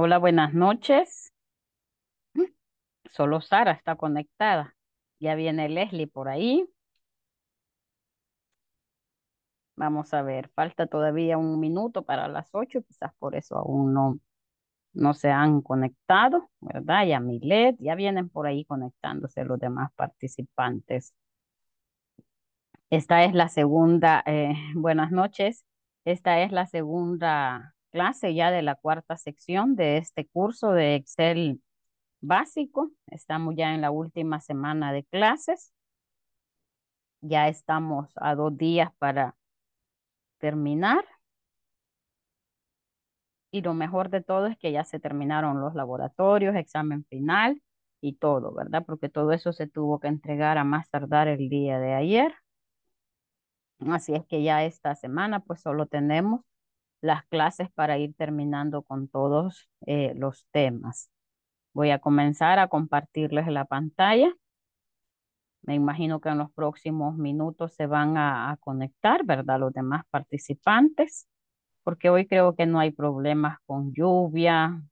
Hola, buenas noches. Solo Sara está conectada. Ya viene Leslie por ahí. Vamos a ver, falta todavía un minuto para las ocho, quizás por eso aún no, no se han conectado, ¿verdad? Ya Milet, ya vienen por ahí conectándose los demás participantes. Esta es la segunda, eh, buenas noches. Esta es la segunda clase ya de la cuarta sección de este curso de Excel básico. Estamos ya en la última semana de clases. Ya estamos a dos días para terminar. Y lo mejor de todo es que ya se terminaron los laboratorios, examen final y todo, ¿verdad? Porque todo eso se tuvo que entregar a más tardar el día de ayer. Así es que ya esta semana pues solo tenemos las clases para ir terminando con todos eh, los temas. Voy a comenzar a compartirles la pantalla. Me imagino que en los próximos minutos se van a, conectar, ¿verdad? Los demás participantes, porque hoy creo que no hay problemas con lluvia,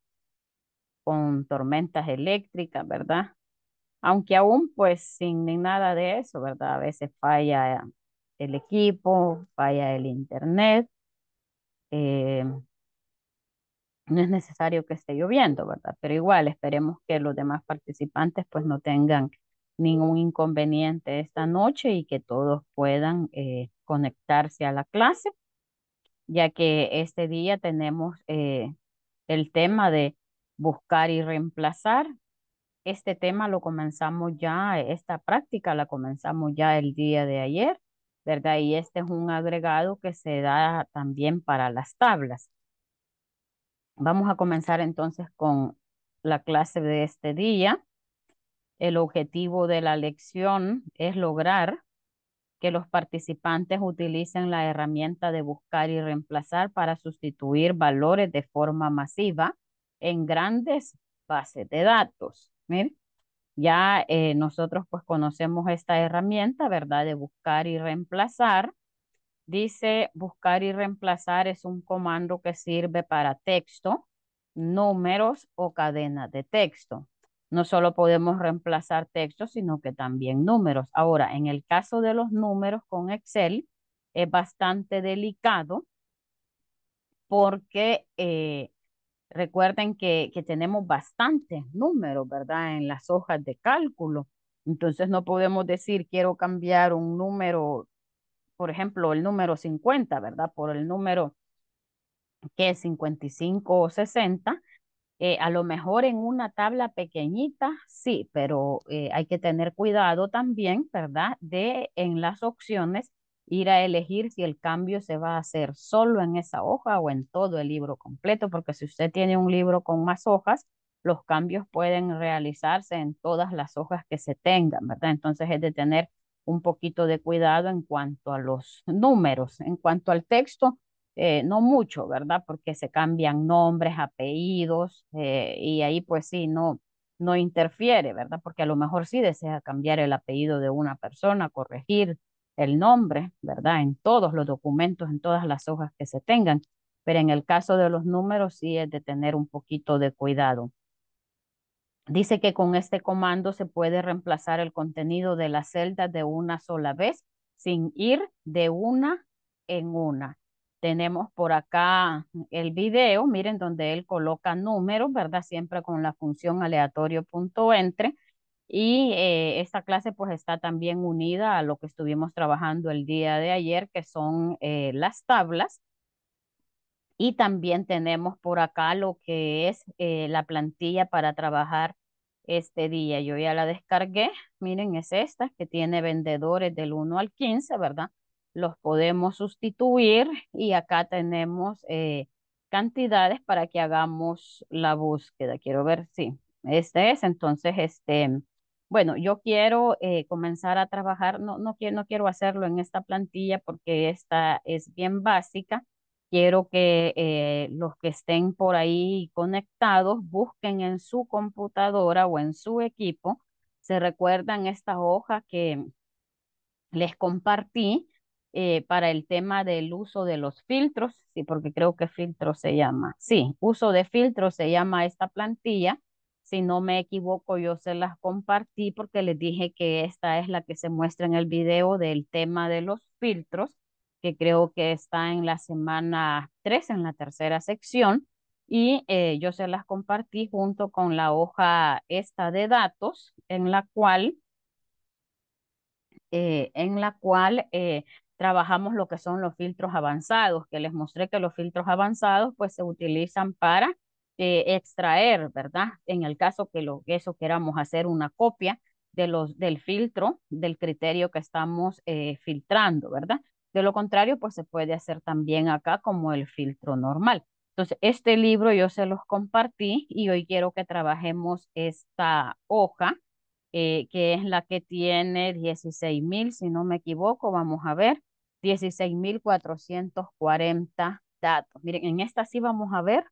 con tormentas eléctricas, ¿verdad? Aunque aún pues sin nada de eso, ¿verdad? A veces falla el equipo, falla el internet, eh, no es necesario que esté lloviendo, ¿verdad? Pero igual esperemos que los demás participantes pues no tengan ningún inconveniente esta noche y que todos puedan eh, conectarse a la clase, ya que este día tenemos eh, el tema de buscar y reemplazar. Este tema lo comenzamos ya, esta práctica la comenzamos ya el día de ayer ¿verdad? Y este es un agregado que se da también para las tablas. Vamos a comenzar entonces con la clase de este día. El objetivo de la lección es lograr que los participantes utilicen la herramienta de buscar y reemplazar para sustituir valores de forma masiva en grandes bases de datos. Ya eh, nosotros pues conocemos esta herramienta, ¿verdad? De buscar y reemplazar. Dice, buscar y reemplazar es un comando que sirve para texto, números o cadenas de texto. No solo podemos reemplazar texto, sino que también números. Ahora, en el caso de los números con Excel, es bastante delicado porque eh, Recuerden que, que tenemos bastantes números, ¿verdad? En las hojas de cálculo. Entonces no podemos decir quiero cambiar un número, por ejemplo, el número 50, ¿verdad? Por el número que es 55 o 60. Eh, a lo mejor en una tabla pequeñita, sí, pero eh, hay que tener cuidado también, ¿verdad? De en las opciones ir a elegir si el cambio se va a hacer solo en esa hoja o en todo el libro completo, porque si usted tiene un libro con más hojas, los cambios pueden realizarse en todas las hojas que se tengan, ¿verdad? Entonces es de tener un poquito de cuidado en cuanto a los números, en cuanto al texto, eh, no mucho, ¿verdad? Porque se cambian nombres, apellidos, eh, y ahí pues sí, no, no interfiere, ¿verdad? Porque a lo mejor sí desea cambiar el apellido de una persona, corregir el nombre, ¿verdad? En todos los documentos, en todas las hojas que se tengan, pero en el caso de los números sí es de tener un poquito de cuidado. Dice que con este comando se puede reemplazar el contenido de la celda de una sola vez sin ir de una en una. Tenemos por acá el video, miren donde él coloca números, ¿verdad? Siempre con la función aleatorio.entre y eh, esta clase pues está también unida a lo que estuvimos trabajando el día de ayer, que son eh, las tablas. Y también tenemos por acá lo que es eh, la plantilla para trabajar este día. Yo ya la descargué. Miren, es esta que tiene vendedores del 1 al 15, ¿verdad? Los podemos sustituir y acá tenemos cantidades para que hagamos la búsqueda. Quiero ver si sí, este es. Entonces, este, bueno, yo quiero eh, comenzar a trabajar, no, no, quiero, quiero hacerlo en esta plantilla porque esta es bien básica. Quiero que eh, los que estén por ahí conectados busquen en su computadora o en su equipo. Se recuerdan esta hoja que les compartí eh, para el tema del uso de los filtros, sí, porque creo que filtro se llama, sí, uso de filtros se llama esta plantilla si no me equivoco, yo se las compartí porque les dije que esta es la que se muestra en el video del tema de los filtros, que creo que está en la semana 3, en la tercera sección, y eh, yo se las compartí junto con la hoja esta de datos, en la cual, eh, en la cual eh, trabajamos lo que son los filtros avanzados, que les mostré que los filtros avanzados pues se utilizan para eh, extraer, ¿verdad? En el caso que lo, eso queramos hacer una copia de los, del filtro, del criterio que estamos eh, filtrando, ¿verdad? De lo contrario, pues se puede hacer también acá como el filtro normal. Entonces, este libro yo se los compartí y hoy quiero que trabajemos esta hoja, eh, que es la que tiene 16.000, si no me equivoco, vamos a ver, 16.440 datos. Miren, en esta sí vamos a ver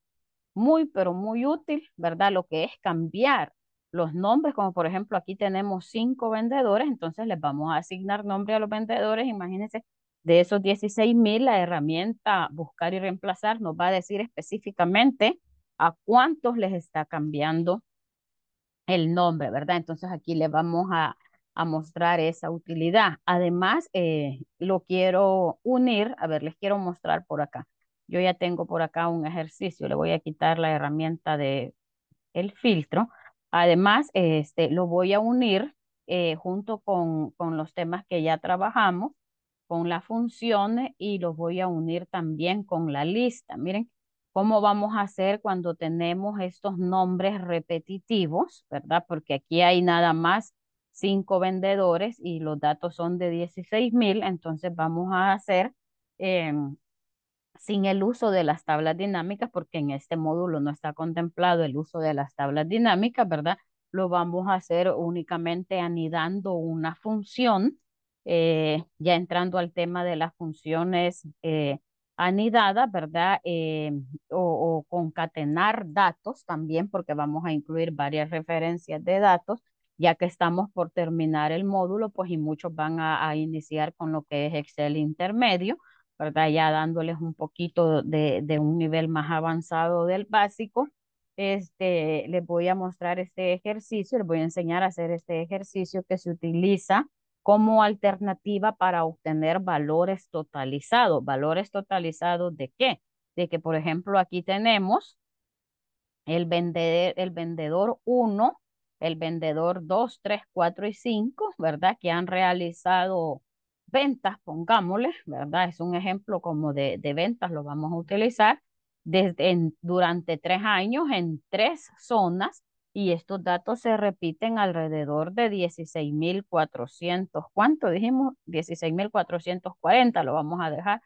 muy, pero muy útil, ¿verdad? Lo que es cambiar los nombres, como por ejemplo aquí tenemos cinco vendedores, entonces les vamos a asignar nombre a los vendedores. Imagínense, de esos 16 mil, la herramienta buscar y reemplazar nos va a decir específicamente a cuántos les está cambiando el nombre, ¿verdad? Entonces aquí les vamos a, mostrar esa utilidad. Además, eh, lo quiero unir, a ver, les quiero mostrar por acá yo ya tengo por acá un ejercicio, le voy a quitar la herramienta de el filtro. Además, este, lo voy a unir eh, junto con, con los temas que ya trabajamos, con las funciones y los voy a unir también con la lista. Miren cómo vamos a hacer cuando tenemos estos nombres repetitivos, ¿verdad? Porque aquí hay nada más cinco vendedores y los datos son de 16 mil, entonces vamos a hacer em, sin el uso de las tablas dinámicas, porque en este módulo no está contemplado el uso de las tablas dinámicas, ¿verdad? Lo vamos a hacer únicamente anidando una función, eh, ya entrando al tema de las funciones eh, anidadas, ¿verdad? Eh, o, concatenar datos también, porque vamos a incluir varias referencias de datos, ya que estamos por terminar el módulo, pues y muchos van a iniciar con lo que es Excel intermedio, ¿verdad? Ya dándoles un poquito de, un nivel más avanzado del básico. Este, les voy a mostrar este ejercicio, les voy a enseñar a hacer este ejercicio que se utiliza como alternativa para obtener valores totalizados. ¿Valores totalizados de qué? De que, por ejemplo, aquí tenemos el, vendedor, el vendedor 1, el vendedor 2, 3, 4 y 5, ¿verdad? Que han realizado ventas, pongámosle, ¿verdad? Es un ejemplo como de, ventas, lo vamos a utilizar desde durante tres años en tres zonas y estos datos se repiten alrededor de 16.400. ¿Cuánto dijimos? 16.440, lo vamos a dejar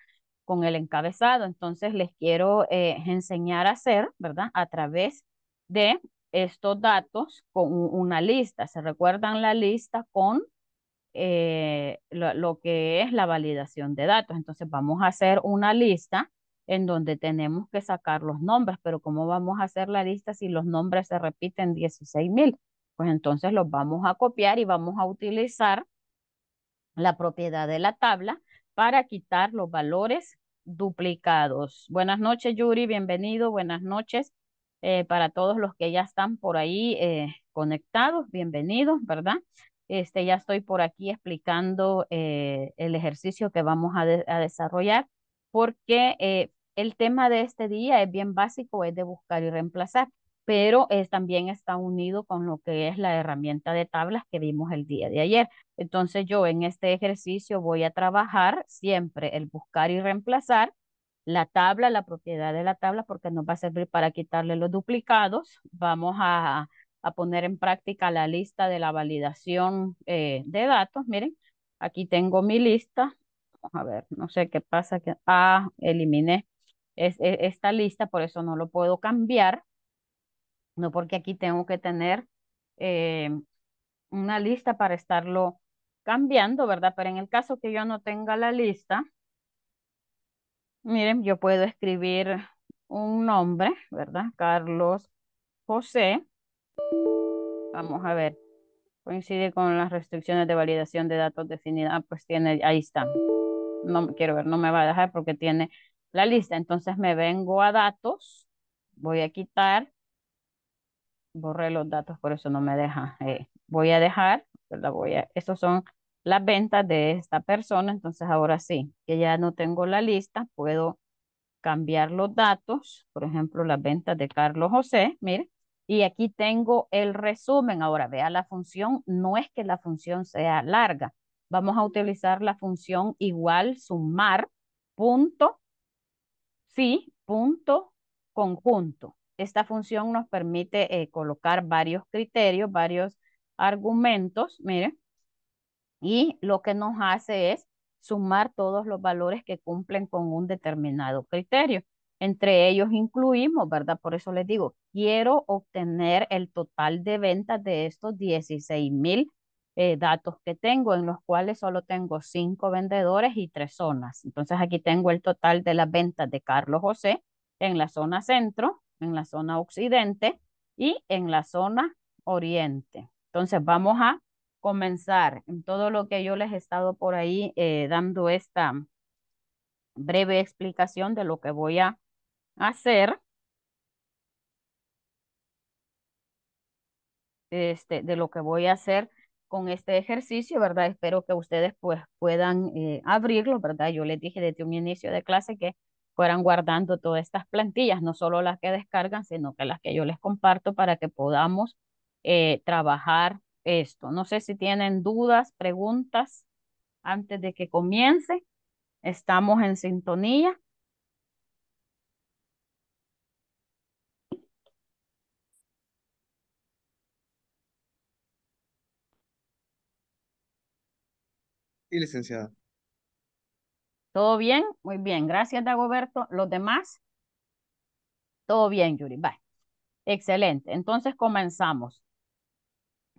con el encabezado. Entonces les quiero eh, enseñar a hacer, ¿verdad? A través de estos datos con una lista. ¿Se recuerdan la lista con eh, lo, que es la validación de datos. Entonces vamos a hacer una lista en donde tenemos que sacar los nombres, pero ¿cómo vamos a hacer la lista si los nombres se repiten 16.000? mil? Pues entonces los vamos a copiar y vamos a utilizar la propiedad de la tabla para quitar los valores duplicados. Buenas noches, Yuri, bienvenido, buenas noches eh, para todos los que ya están por ahí eh, conectados, bienvenidos, ¿verdad? Este, ya estoy por aquí explicando eh, el ejercicio que vamos a, desarrollar porque eh, el tema de este día es bien básico, es de buscar y reemplazar, pero es, también está unido con lo que es la herramienta de tablas que vimos el día de ayer. Entonces yo en este ejercicio voy a trabajar siempre el buscar y reemplazar, la tabla, la propiedad de la tabla, porque nos va a servir para quitarle los duplicados. Vamos a a poner en práctica la lista de la validación eh, de datos. Miren, aquí tengo mi lista. A ver, no sé qué pasa. Que, ah, eliminé e, esta lista, por eso no lo puedo cambiar. No porque aquí tengo que tener eh, una lista para estarlo cambiando, ¿verdad? Pero en el caso que yo no tenga la lista, miren, yo puedo escribir un nombre, ¿verdad? Carlos José Vamos a ver. Coincide con las restricciones de validación de datos definidas. Ah, pues tiene, ahí está. No quiero ver, no me va a dejar porque tiene la lista. Entonces me vengo a datos. Voy a quitar. Borré los datos, por eso no me deja. Eh, voy a dejar, ¿verdad? Voy a, estos son las ventas de esta persona. Entonces ahora sí, que ya no tengo la lista, puedo cambiar los datos. Por ejemplo, las ventas de Carlos José, mire. Y aquí tengo el resumen. Ahora, vea la función. No es que la función sea larga. Vamos a utilizar la función igual sumar punto, sí, punto, conjunto. Esta función nos permite eh, colocar varios criterios, varios argumentos, miren, y lo que nos hace es sumar todos los valores que cumplen con un determinado criterio. Entre ellos incluimos, ¿verdad? Por eso les digo, quiero obtener el total de ventas de estos 16,000 mil eh, datos que tengo, en los cuales solo tengo cinco vendedores y tres zonas. Entonces aquí tengo el total de las ventas de Carlos José en la zona centro, en la zona occidente y en la zona oriente. Entonces vamos a comenzar en todo lo que yo les he estado por ahí eh, dando esta breve explicación de lo que voy a hacer este, de lo que voy a hacer con este ejercicio, ¿verdad? Espero que ustedes pues puedan eh, abrirlo, ¿verdad? Yo les dije desde un inicio de clase que fueran guardando todas estas plantillas, no solo las que descargan, sino que las que yo les comparto para que podamos eh, trabajar esto. No sé si tienen dudas, preguntas antes de que comience. Estamos en sintonía. y licenciada. ¿Todo bien? Muy bien. Gracias, Dagoberto. ¿Los demás? Todo bien, Yuri. Excelente. Entonces comenzamos.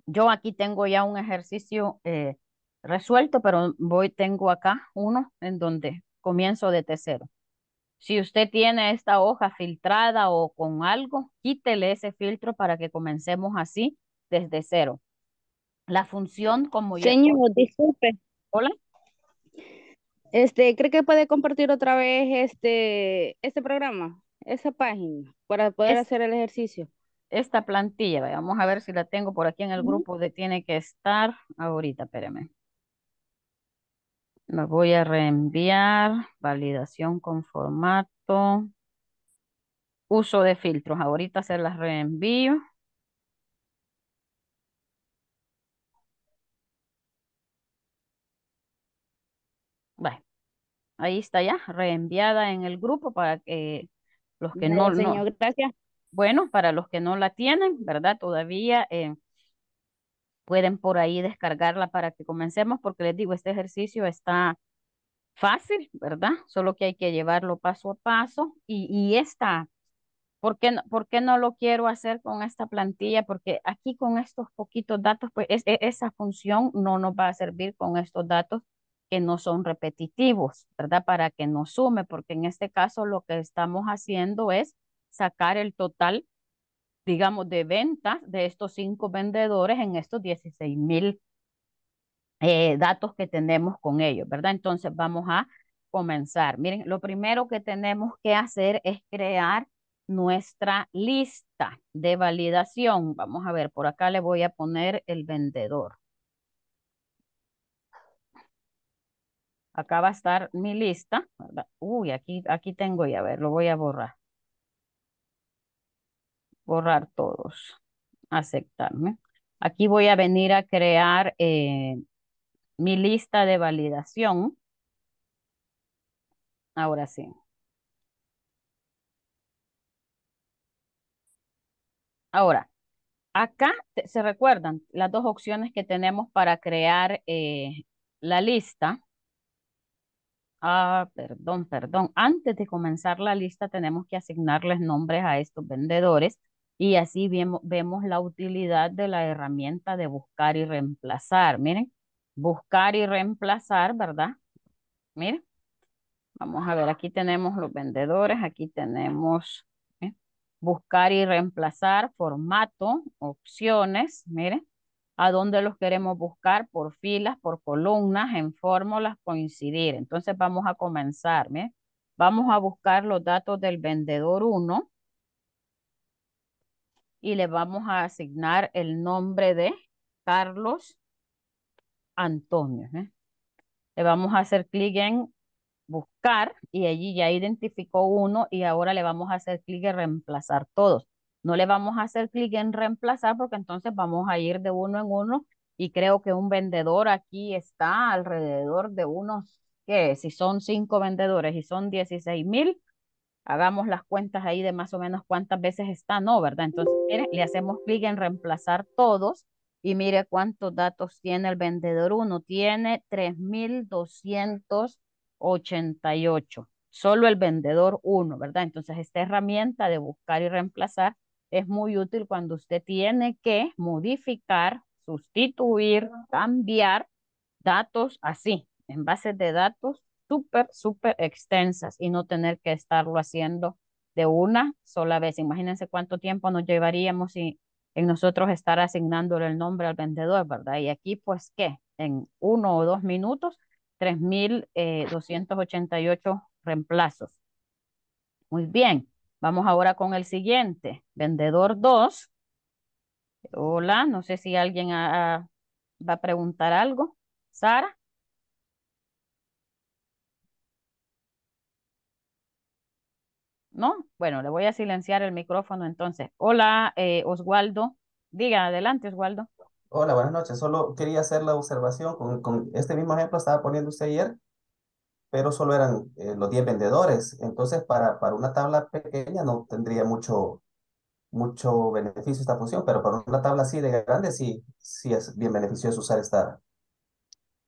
Yo aquí tengo ya un ejercicio eh, resuelto, pero voy, tengo acá uno en donde comienzo de cero. Si usted tiene esta hoja filtrada o con algo, quítele ese filtro para que comencemos así desde cero. La función como Señor, disculpe. Hola. Este, ¿cree que puede compartir otra vez este, este programa, esa página, para poder hacer el ejercicio? Esta plantilla, vamos a ver si la tengo por aquí en el grupo de tiene que estar ahorita, espéreme. La voy a reenviar, validación con formato, uso de filtros, ahorita se las reenvío. Ahí está ya, reenviada en el grupo para que los que no, no, Bueno, para los que no la tienen, ¿verdad? Todavía eh, pueden por ahí descargarla para que comencemos, porque les digo, este ejercicio está fácil, ¿verdad? Solo que hay que llevarlo paso a paso y, esta, ¿por qué, no, ¿por qué no lo quiero hacer con esta plantilla? Porque aquí con estos poquitos datos, pues e, e, esa función no nos va a servir con estos datos que no son repetitivos, ¿verdad? Para que no sume, porque en este caso lo que estamos haciendo es sacar el total, digamos, de ventas de estos cinco vendedores en estos 16 mil eh, datos que tenemos con ellos, ¿verdad? Entonces vamos a comenzar. Miren, lo primero que tenemos que hacer es crear nuestra lista de validación. Vamos a ver, por acá le voy a poner el vendedor. acá va a estar mi lista, Uy, aquí, aquí tengo ya, a ver, lo voy a borrar. Borrar todos. Aceptarme. Aquí voy a venir a crear eh, mi lista de validación. Ahora sí. Ahora, acá se recuerdan las dos opciones que tenemos para crear eh, la lista Ah, perdón, perdón. Antes de comenzar la lista tenemos que asignarles nombres a estos vendedores y así vemos, la utilidad de la herramienta de buscar y reemplazar. Miren, buscar y reemplazar, ¿verdad? Miren, vamos a ver, aquí tenemos los vendedores, aquí tenemos buscar y reemplazar, formato, opciones, miren a dónde los queremos buscar por filas, por columnas, en fórmulas coincidir. Entonces vamos a comenzar. ¿me? Vamos a buscar los datos del vendedor 1 y le vamos a asignar el nombre de Carlos Antonio. Le vamos a hacer clic en buscar y allí ya identificó uno y ahora le vamos a hacer clic en reemplazar todos. No le vamos a hacer clic en reemplazar porque entonces vamos a ir de uno en uno y creo que un vendedor aquí está alrededor de unos, ¿qué? Si son cinco vendedores y son 16 mil, hagamos las cuentas ahí de más o menos cuántas veces está, no, ¿verdad? Entonces, le hacemos clic en reemplazar todos y mire cuántos datos tiene el vendedor uno. Tiene 3,288. Solo el vendedor uno, ¿verdad? Entonces, esta herramienta de buscar y reemplazar es muy útil cuando usted tiene que modificar, sustituir, cambiar datos así, en bases de datos súper, súper extensas y no tener que estarlo haciendo de una sola vez. Imagínense cuánto tiempo nos llevaríamos si en nosotros estar asignándole el nombre al vendedor, ¿verdad? Y aquí, pues, ¿qué? En uno o dos minutos, 3,288 eh, reemplazos. Muy bien. Vamos ahora con el siguiente, vendedor 2. Hola, no sé si alguien ah, ah, va a preguntar algo. Sara. ¿No? Bueno, le voy a silenciar el micrófono entonces. Hola, eh, Oswaldo. Diga, adelante, Oswaldo. Hola, buenas noches. Solo quería hacer la observación. Con, este mismo ejemplo estaba poniendo usted ayer pero solo eran eh, los 10 vendedores. Entonces, para, para una tabla pequeña no tendría mucho, mucho beneficio esta función, pero para una tabla así de grande sí, sí es bien beneficioso usar esta,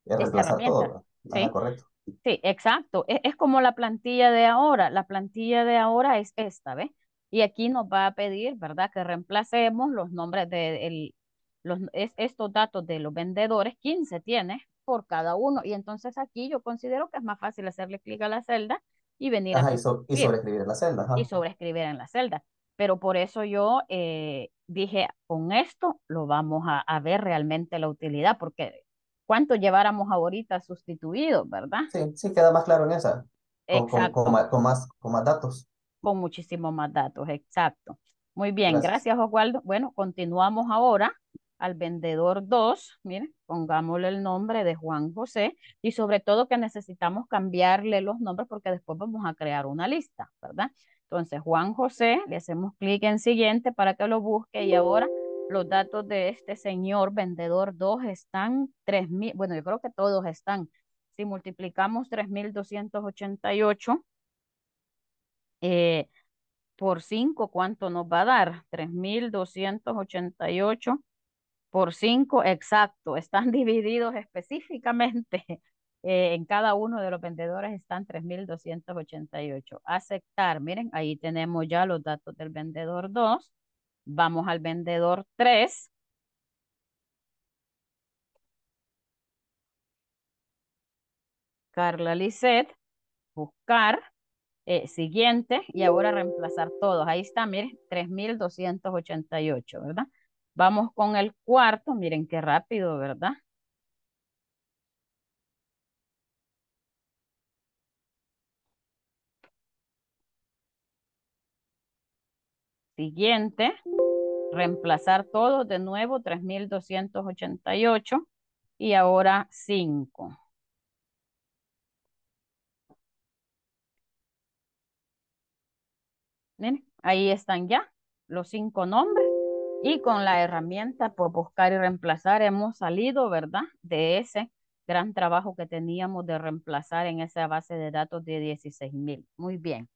es reemplazar todo. ¿Sí? correcto. Sí, exacto. E, es, como la plantilla de ahora. La plantilla de ahora es esta, ¿ves? Y aquí nos va a pedir, ¿verdad? Que reemplacemos los nombres de el, los, es, estos datos de los vendedores. 15 tiene, por cada uno. Y entonces aquí yo considero que es más fácil hacerle clic a la celda y venir a... Y, y sobreescribir la celda. Y sobreescribir en la celda. Pero por eso yo eh, dije, con esto lo vamos a, ver realmente la utilidad, porque cuánto lleváramos ahorita sustituido, ¿verdad? Sí, sí, queda más claro en esa. Con, exacto. Con, más, con más datos. Con muchísimo más datos, exacto. Muy bien, gracias, gracias Oswaldo. Bueno, continuamos ahora al vendedor 2, miren, pongámosle el nombre de Juan José y sobre todo que necesitamos cambiarle los nombres porque después vamos a crear una lista, ¿verdad? Entonces, Juan José, le hacemos clic en siguiente para que lo busque y ahora los datos de este señor vendedor 2 están 3.000, bueno, yo creo que todos están. Si multiplicamos 3.288 eh, por 5, ¿cuánto nos va a dar? 3.288 por cinco, exacto, están divididos específicamente. Eh, en cada uno de los vendedores están 3.288. Aceptar, miren, ahí tenemos ya los datos del vendedor 2. Vamos al vendedor 3. Carla Lisset, buscar, eh, siguiente, y ahora reemplazar todos. Ahí está, miren, 3.288, ¿verdad? Vamos con el cuarto. Miren qué rápido, ¿verdad? Siguiente. Reemplazar todo de nuevo 3288 y ahora cinco. Miren, ahí están ya los cinco nombres. Y con la herramienta, por pues, buscar y reemplazar, hemos salido, ¿verdad? De ese gran trabajo que teníamos de reemplazar en esa base de datos de 16,000. Muy bien.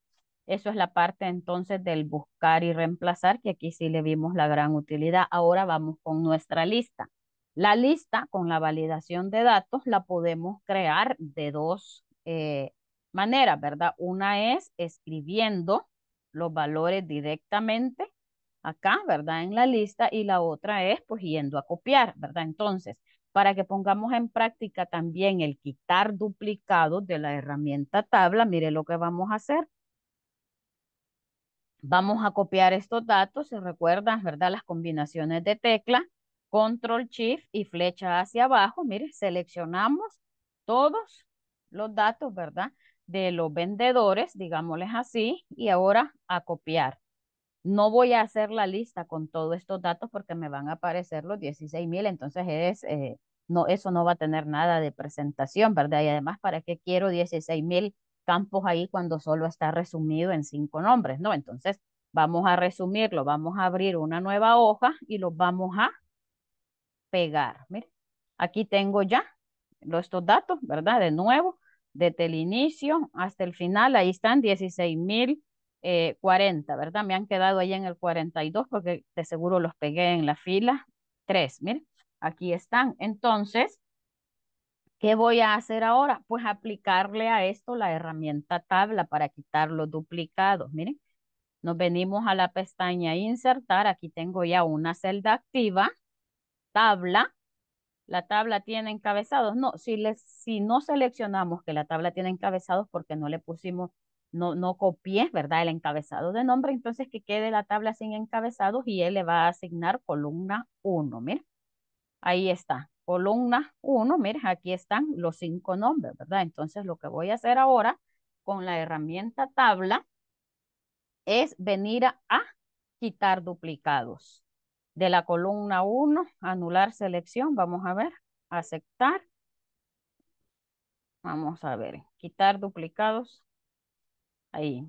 Eso es la parte entonces del buscar y reemplazar, que aquí sí le vimos la gran utilidad. Ahora vamos con nuestra lista. La lista con la validación de datos la podemos crear de dos eh, maneras, ¿verdad? Una es escribiendo los valores directamente acá, ¿verdad? En la lista y la otra es pues yendo a copiar, ¿verdad? Entonces, para que pongamos en práctica también el quitar duplicados de la herramienta tabla, mire lo que vamos a hacer. Vamos a copiar estos datos, se recuerdan, ¿verdad? Las combinaciones de tecla, control shift y flecha hacia abajo, mire, seleccionamos todos los datos, ¿verdad? De los vendedores, digámosles así, y ahora a copiar. No voy a hacer la lista con todos estos datos porque me van a aparecer los 16,000. entonces es, eh, no, eso no va a tener nada de presentación, ¿verdad? Y además, ¿para qué quiero 16 mil campos ahí cuando solo está resumido en cinco nombres, ¿no? Entonces, vamos a resumirlo, vamos a abrir una nueva hoja y los vamos a pegar. Mire, aquí tengo ya estos datos, ¿verdad? De nuevo, desde el inicio hasta el final, ahí están 16,000. mil 40, eh, ¿verdad? Me han quedado ahí en el 42 porque de seguro los pegué en la fila 3, miren, aquí están. Entonces, ¿qué voy a hacer ahora? Pues aplicarle a esto la herramienta tabla para quitar los duplicados, miren. Nos venimos a la pestaña insertar, aquí tengo ya una celda activa, tabla, la tabla tiene encabezados. No, si, les, si no seleccionamos que la tabla tiene encabezados porque no le pusimos no, no ¿verdad? El encabezado de nombre, entonces que quede la tabla sin encabezados y él le va a asignar columna 1, mira. Ahí está, columna 1, Miren, aquí están los cinco nombres, ¿verdad? Entonces lo que voy a hacer ahora con la herramienta tabla es venir a, a quitar duplicados. De la columna 1, anular selección, vamos a ver, aceptar. Vamos a ver, quitar duplicados, Ahí.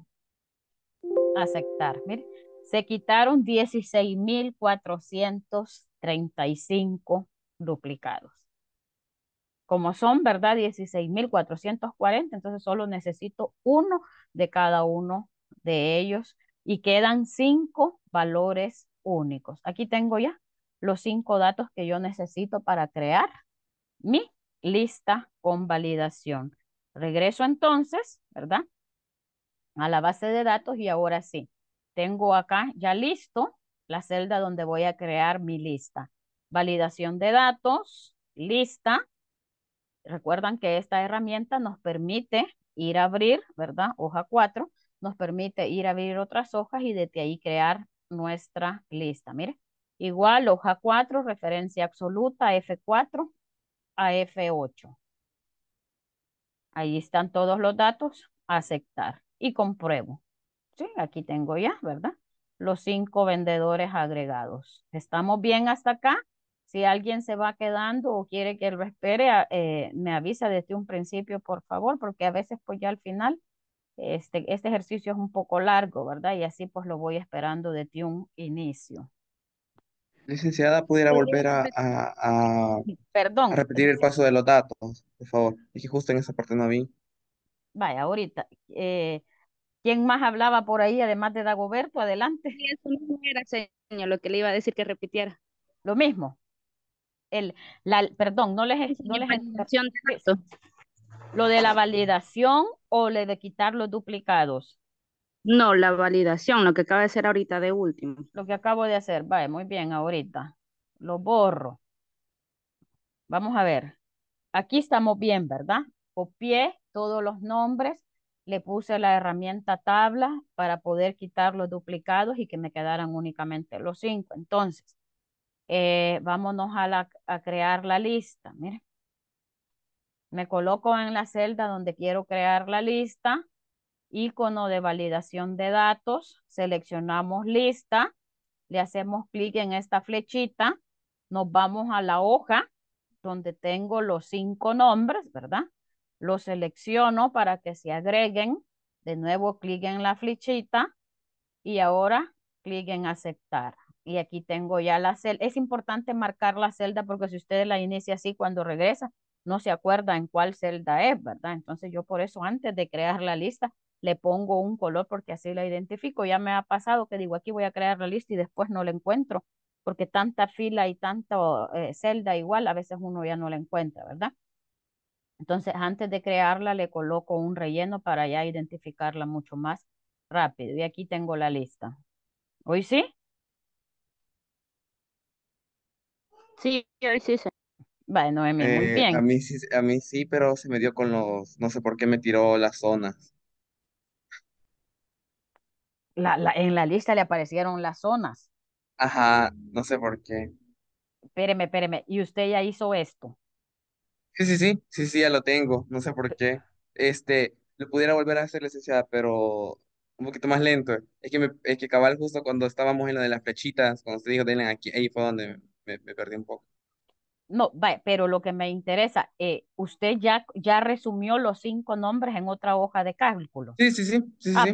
Aceptar. miren, se quitaron 16.435 duplicados. Como son, ¿verdad? 16.440, entonces solo necesito uno de cada uno de ellos y quedan cinco valores únicos. Aquí tengo ya los cinco datos que yo necesito para crear mi lista con validación. Regreso entonces, ¿verdad? a la base de datos y ahora sí, tengo acá ya listo la celda donde voy a crear mi lista. Validación de datos, lista. Recuerdan que esta herramienta nos permite ir a abrir, ¿verdad? Hoja 4, nos permite ir a abrir otras hojas y desde ahí crear nuestra lista. Mire, igual hoja 4, referencia absoluta, F4 a F8. Ahí están todos los datos, aceptar y compruebo. Sí, aquí tengo ya, ¿verdad? Los cinco vendedores agregados. ¿Estamos bien hasta acá? Si alguien se va quedando o quiere que lo espere, eh, me avisa desde un principio, por favor, porque a veces pues ya al final este, este ejercicio es un poco largo, ¿verdad? Y así pues lo voy esperando desde un inicio. Licenciada, ¿pudiera pues, volver a, repetir el paso de los datos, por favor? Es que justo en esa parte no vi. Vaya, ahorita. Eh, ¿Quién más hablaba por ahí, además de Dagoberto? Adelante. eso no era, señor, lo que le iba a decir que repitiera. Lo mismo. El, la, perdón, no les... No les de eso. Lo de la validación o le de quitar los duplicados. No, la validación, lo que acaba de hacer ahorita de último. Lo que acabo de hacer, vaya, muy bien, ahorita. Lo borro. Vamos a ver. Aquí estamos bien, ¿verdad? Copié todos los nombres, le puse la herramienta tabla para poder quitar los duplicados y que me quedaran únicamente los cinco. Entonces, eh, vámonos a, la, a crear la lista. Miren. Me coloco en la celda donde quiero crear la lista, icono de validación de datos, seleccionamos lista, le hacemos clic en esta flechita, nos vamos a la hoja donde tengo los cinco nombres, ¿verdad? lo selecciono para que se agreguen. De nuevo, clic en la flechita y ahora clic en aceptar. Y aquí tengo ya la celda. Es importante marcar la celda porque si usted la inicia así cuando regresa, no se acuerda en cuál celda es, ¿verdad? Entonces yo por eso antes de crear la lista le pongo un color porque así la identifico. Ya me ha pasado que digo aquí voy a crear la lista y después no la encuentro porque tanta fila y tanta eh, celda igual a veces uno ya no la encuentra, ¿verdad? Entonces, antes de crearla, le coloco un relleno para ya identificarla mucho más rápido. Y aquí tengo la lista. ¿Hoy sí? Sí, hoy sí. sí. Bueno, muy eh, bien. A mí, sí, a mí sí, pero se me dio con los, no sé por qué me tiró las zonas. La, la, en la lista le aparecieron las zonas. Ajá, no sé por qué. Espéreme, espéreme. ¿Y usted ya hizo esto? Sí, sí, sí, sí, sí, ya lo tengo, no sé por qué. Este, lo pudiera volver a hacer, licenciada, pero un poquito más lento. Es que, me, es que cabal justo cuando estábamos en lo de las flechitas, cuando usted dijo, denle aquí, ahí fue donde me, perdí un poco. No, va, pero lo que me interesa, eh, usted ya, ya resumió los cinco nombres en otra hoja de cálculo. Sí, sí, sí, sí, sí, Ah,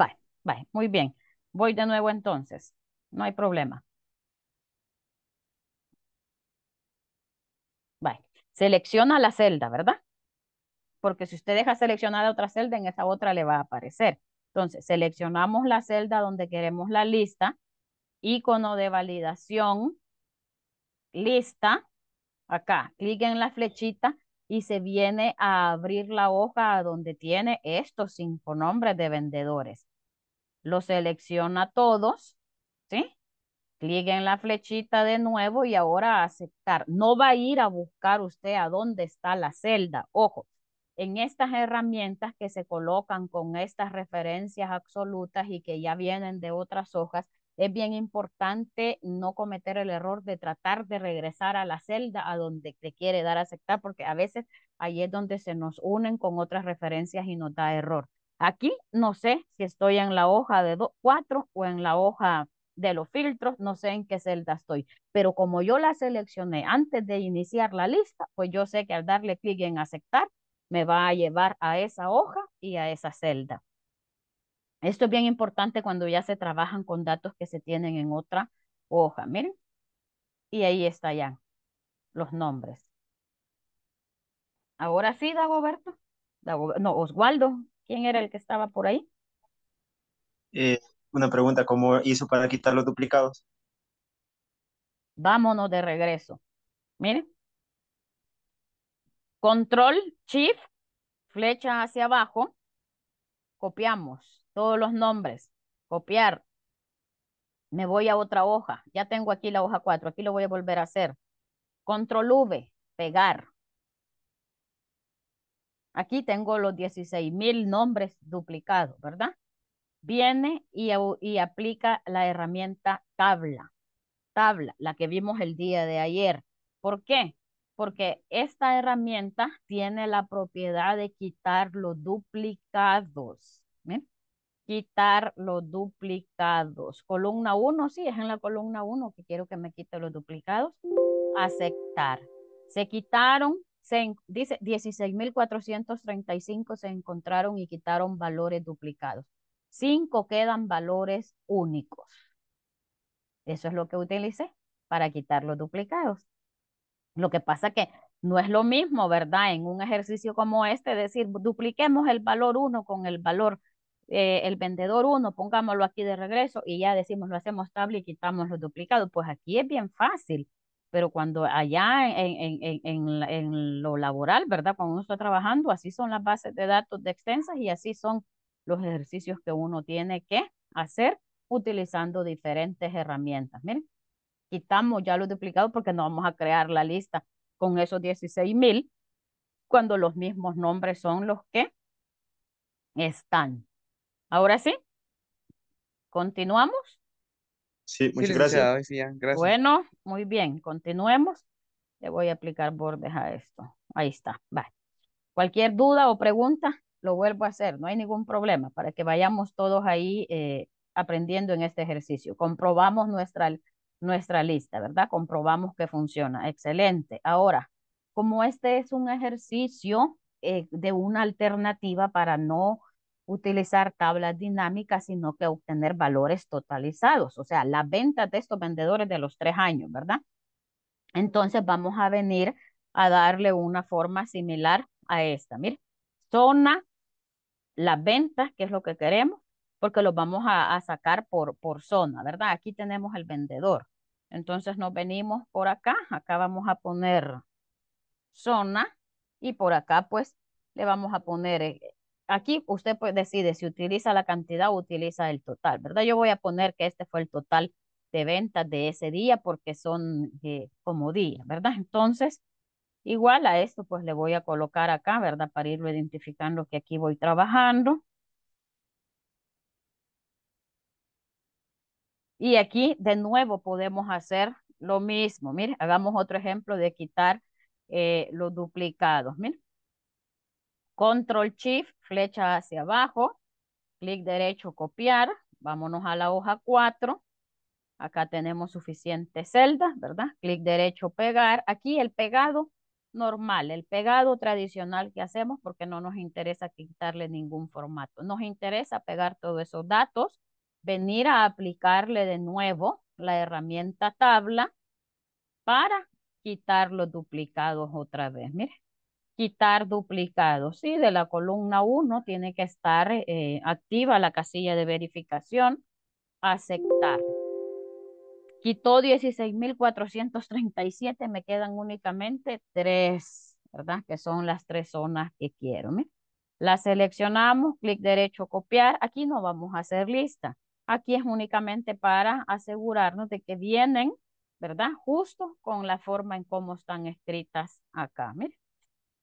va, muy bien. Voy de nuevo entonces, no hay problema. Selecciona la celda, ¿verdad? Porque si usted deja seleccionada otra celda, en esa otra le va a aparecer. Entonces, seleccionamos la celda donde queremos la lista, icono de validación, lista, acá, clic en la flechita y se viene a abrir la hoja donde tiene estos cinco nombres de vendedores. Lo selecciona todos, ¿sí? en la flechita de nuevo y ahora aceptar. No va a ir a buscar usted a dónde está la celda. Ojo, en estas herramientas que se colocan con estas referencias absolutas y que ya vienen de otras hojas, es bien importante no cometer el error de tratar de regresar a la celda a donde te quiere dar a aceptar, porque a veces ahí es donde se nos unen con otras referencias y nos da error. Aquí no sé si estoy en la hoja de 4 o en la hoja de los filtros, no sé en qué celda estoy, pero como yo la seleccioné antes de iniciar la lista, pues yo sé que al darle clic en aceptar, me va a llevar a esa hoja y a esa celda. Esto es bien importante cuando ya se trabajan con datos que se tienen en otra hoja, miren. Y ahí está ya los nombres. Ahora sí, Dagoberto. no, Oswaldo. ¿Quién era el que estaba por ahí? Eh, una pregunta, ¿cómo hizo para quitar los duplicados? Vámonos de regreso. Miren. Control, Shift, flecha hacia abajo. Copiamos todos los nombres. Copiar. Me voy a otra hoja. Ya tengo aquí la hoja 4. Aquí lo voy a volver a hacer. Control V, pegar. Aquí tengo los 16,000 mil nombres duplicados, ¿verdad? viene y, aplica la herramienta tabla, tabla, la que vimos el día de ayer. ¿Por qué? Porque esta herramienta tiene la propiedad de quitar los duplicados. ¿eh? Quitar los duplicados. Columna 1, sí, es en la columna 1 que quiero que me quite los duplicados. Aceptar. Se quitaron dice 16.435 se encontraron y quitaron valores duplicados. Cinco quedan valores únicos. Eso es lo que utilicé para quitar los duplicados. Lo que pasa que no es lo mismo, ¿verdad? En un ejercicio como este, decir, dupliquemos el valor 1 con el valor, eh, el vendedor uno, pongámoslo aquí de regreso y ya decimos, lo hacemos tablet y quitamos los duplicados. Pues aquí es bien fácil, pero cuando allá en, en, en, en lo laboral, ¿verdad? Cuando uno está trabajando, así son las bases de datos de extensas y así son los ejercicios que uno tiene que hacer utilizando diferentes herramientas. Miren, quitamos ya lo duplicados porque no vamos a crear la lista con esos mil cuando los mismos nombres son los que están. Ahora sí, continuamos. Sí, muchas gracias. Bueno, muy bien, continuemos. Le voy a aplicar bordes a esto. Ahí está, vale. Cualquier duda o pregunta, lo vuelvo a hacer, no hay ningún problema, para que vayamos todos ahí eh, aprendiendo en este ejercicio. Comprobamos nuestra, nuestra lista, ¿verdad? Comprobamos que funciona. Excelente. Ahora, como este es un ejercicio eh, de una alternativa para no utilizar tablas dinámicas, sino que obtener valores totalizados, o sea, la venta de estos vendedores de los tres años, ¿verdad? Entonces vamos a venir a darle una forma similar a esta. Mire, zona las ventas, que es lo que queremos, porque los vamos a, sacar por, por zona, ¿verdad? Aquí tenemos el vendedor. Entonces nos venimos por acá, acá vamos a poner zona y por acá pues le vamos a poner, eh, aquí usted pues decide si utiliza la cantidad o utiliza el total, ¿verdad? Yo voy a poner que este fue el total de ventas de ese día porque son eh, como día, ¿verdad? Entonces Igual a esto pues le voy a colocar acá, ¿verdad? Para irlo identificando que aquí voy trabajando. Y aquí de nuevo podemos hacer lo mismo. Mire, hagamos otro ejemplo de quitar eh, los duplicados. Mire. Control Shift, flecha hacia abajo, clic derecho, copiar. Vámonos a la hoja 4. Acá tenemos suficiente celda, ¿verdad? Clic derecho, pegar. Aquí el pegado normal, el pegado tradicional que hacemos porque no nos interesa quitarle ningún formato. Nos interesa pegar todos esos datos, venir a aplicarle de nuevo la herramienta tabla para quitar los duplicados otra vez. Mire, quitar duplicados. Sí, de la columna 1 tiene que estar eh, activa la casilla de verificación, aceptar quitó 16.437, me quedan únicamente tres, ¿verdad? Que son las tres zonas que quiero. ¿me? Las seleccionamos, clic derecho, copiar. Aquí no vamos a hacer lista. Aquí es únicamente para asegurarnos de que vienen, ¿verdad? Justo con la forma en cómo están escritas acá. Mire.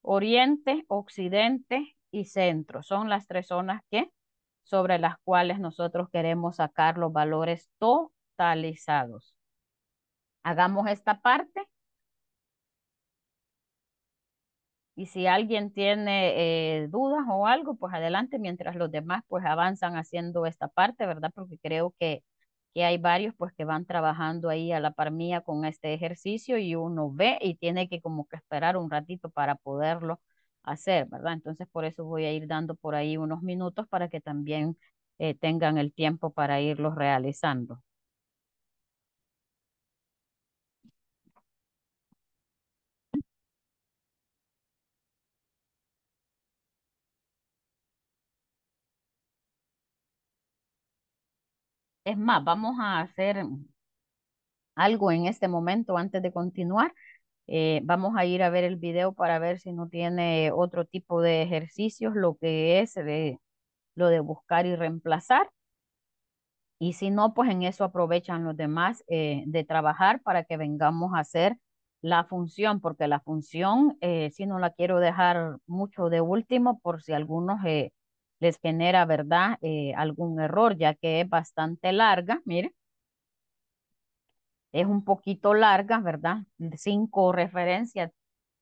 Oriente, Occidente y Centro. Son las tres zonas que sobre las cuales nosotros queremos sacar los valores TO Hagamos esta parte. Y si alguien tiene eh, dudas o algo, pues adelante, mientras los demás pues avanzan haciendo esta parte, ¿verdad? Porque creo que, que hay varios pues que van trabajando ahí a la par mía con este ejercicio y uno ve y tiene que como que esperar un ratito para poderlo hacer, ¿verdad? Entonces por eso voy a ir dando por ahí unos minutos para que también eh, tengan el tiempo para irlo realizando. Es más, vamos a hacer algo en este momento antes de continuar. Eh, vamos a ir a ver el video para ver si no tiene otro tipo de ejercicios, lo que es lo de buscar y reemplazar. Y si no, pues en eso aprovechan los demás eh, de trabajar para que vengamos a hacer la función, porque la función, eh, si no la quiero dejar mucho de último, por si algunos les genera, ¿verdad? Eh, algún error, ya que es bastante larga, mire. Es un poquito larga, ¿verdad? Cinco referencias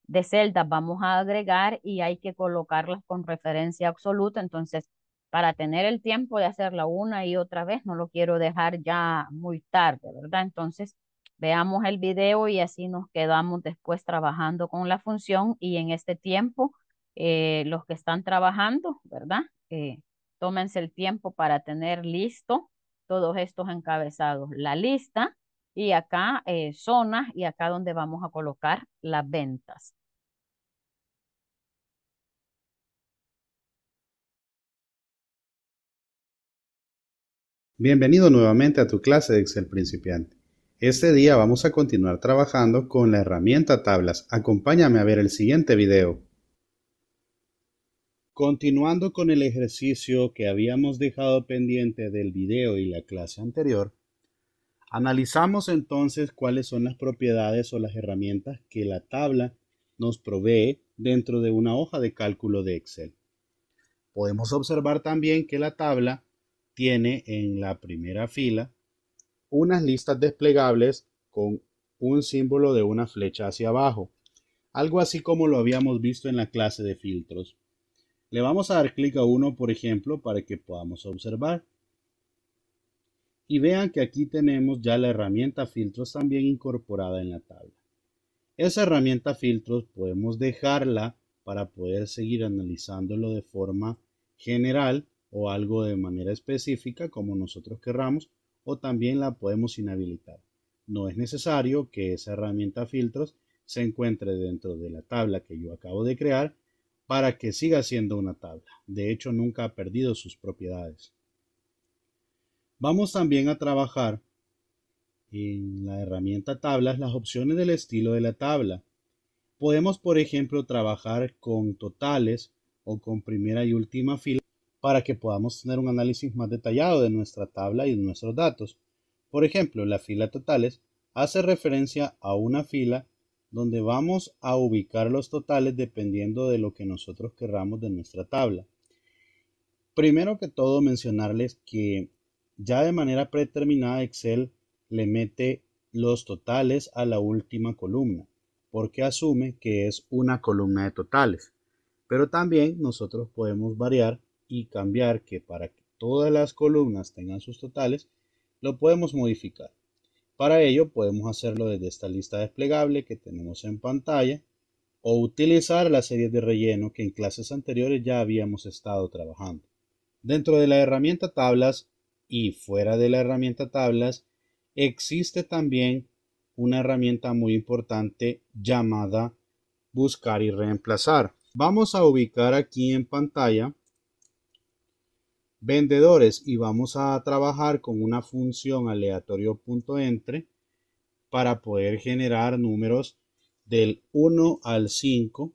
de celdas vamos a agregar y hay que colocarlas con referencia absoluta. Entonces, para tener el tiempo de hacerla una y otra vez, no lo quiero dejar ya muy tarde, ¿verdad? Entonces, veamos el video y así nos quedamos después trabajando con la función y en este tiempo, eh, los que están trabajando, ¿verdad? Eh, tómense el tiempo para tener listo todos estos encabezados, la lista y acá eh, zonas y acá donde vamos a colocar las ventas. Bienvenido nuevamente a tu clase de Excel principiante. Este día vamos a continuar trabajando con la herramienta tablas. Acompáñame a ver el siguiente video. Continuando con el ejercicio que habíamos dejado pendiente del video y la clase anterior, analizamos entonces cuáles son las propiedades o las herramientas que la tabla nos provee dentro de una hoja de cálculo de Excel. Podemos observar también que la tabla tiene en la primera fila unas listas desplegables con un símbolo de una flecha hacia abajo, algo así como lo habíamos visto en la clase de filtros. Le vamos a dar clic a uno, por ejemplo, para que podamos observar. Y vean que aquí tenemos ya la herramienta filtros también incorporada en la tabla. Esa herramienta filtros podemos dejarla para poder seguir analizándolo de forma general o algo de manera específica como nosotros querramos o también la podemos inhabilitar. No es necesario que esa herramienta filtros se encuentre dentro de la tabla que yo acabo de crear, para que siga siendo una tabla. De hecho, nunca ha perdido sus propiedades. Vamos también a trabajar en la herramienta tablas las opciones del estilo de la tabla. Podemos, por ejemplo, trabajar con totales o con primera y última fila para que podamos tener un análisis más detallado de nuestra tabla y de nuestros datos. Por ejemplo, la fila totales hace referencia a una fila donde vamos a ubicar los totales dependiendo de lo que nosotros querramos de nuestra tabla. Primero que todo mencionarles que ya de manera predeterminada Excel le mete los totales a la última columna porque asume que es una columna de totales. Pero también nosotros podemos variar y cambiar que para que todas las columnas tengan sus totales, lo podemos modificar. Para ello podemos hacerlo desde esta lista desplegable que tenemos en pantalla o utilizar la serie de relleno que en clases anteriores ya habíamos estado trabajando. Dentro de la herramienta tablas y fuera de la herramienta tablas existe también una herramienta muy importante llamada buscar y reemplazar. Vamos a ubicar aquí en pantalla vendedores y vamos a trabajar con una función aleatorio.entre para poder generar números del 1 al 5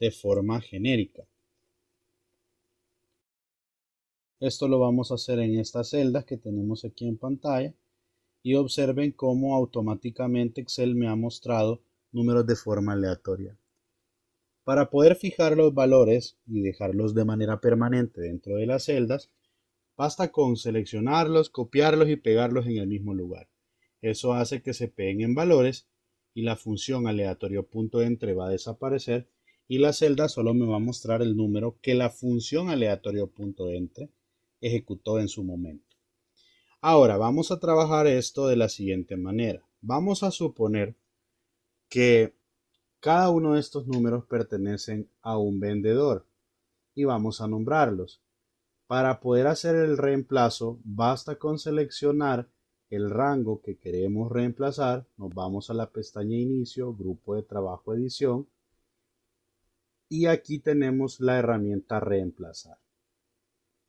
de forma genérica. Esto lo vamos a hacer en estas celdas que tenemos aquí en pantalla y observen cómo automáticamente Excel me ha mostrado números de forma aleatoria. Para poder fijar los valores y dejarlos de manera permanente dentro de las celdas, basta con seleccionarlos, copiarlos y pegarlos en el mismo lugar. Eso hace que se peguen en valores y la función entre va a desaparecer y la celda solo me va a mostrar el número que la función entre ejecutó en su momento. Ahora vamos a trabajar esto de la siguiente manera. Vamos a suponer que cada uno de estos números pertenecen a un vendedor y vamos a nombrarlos. Para poder hacer el reemplazo basta con seleccionar el rango que queremos reemplazar, nos vamos a la pestaña inicio, grupo de trabajo edición y aquí tenemos la herramienta reemplazar.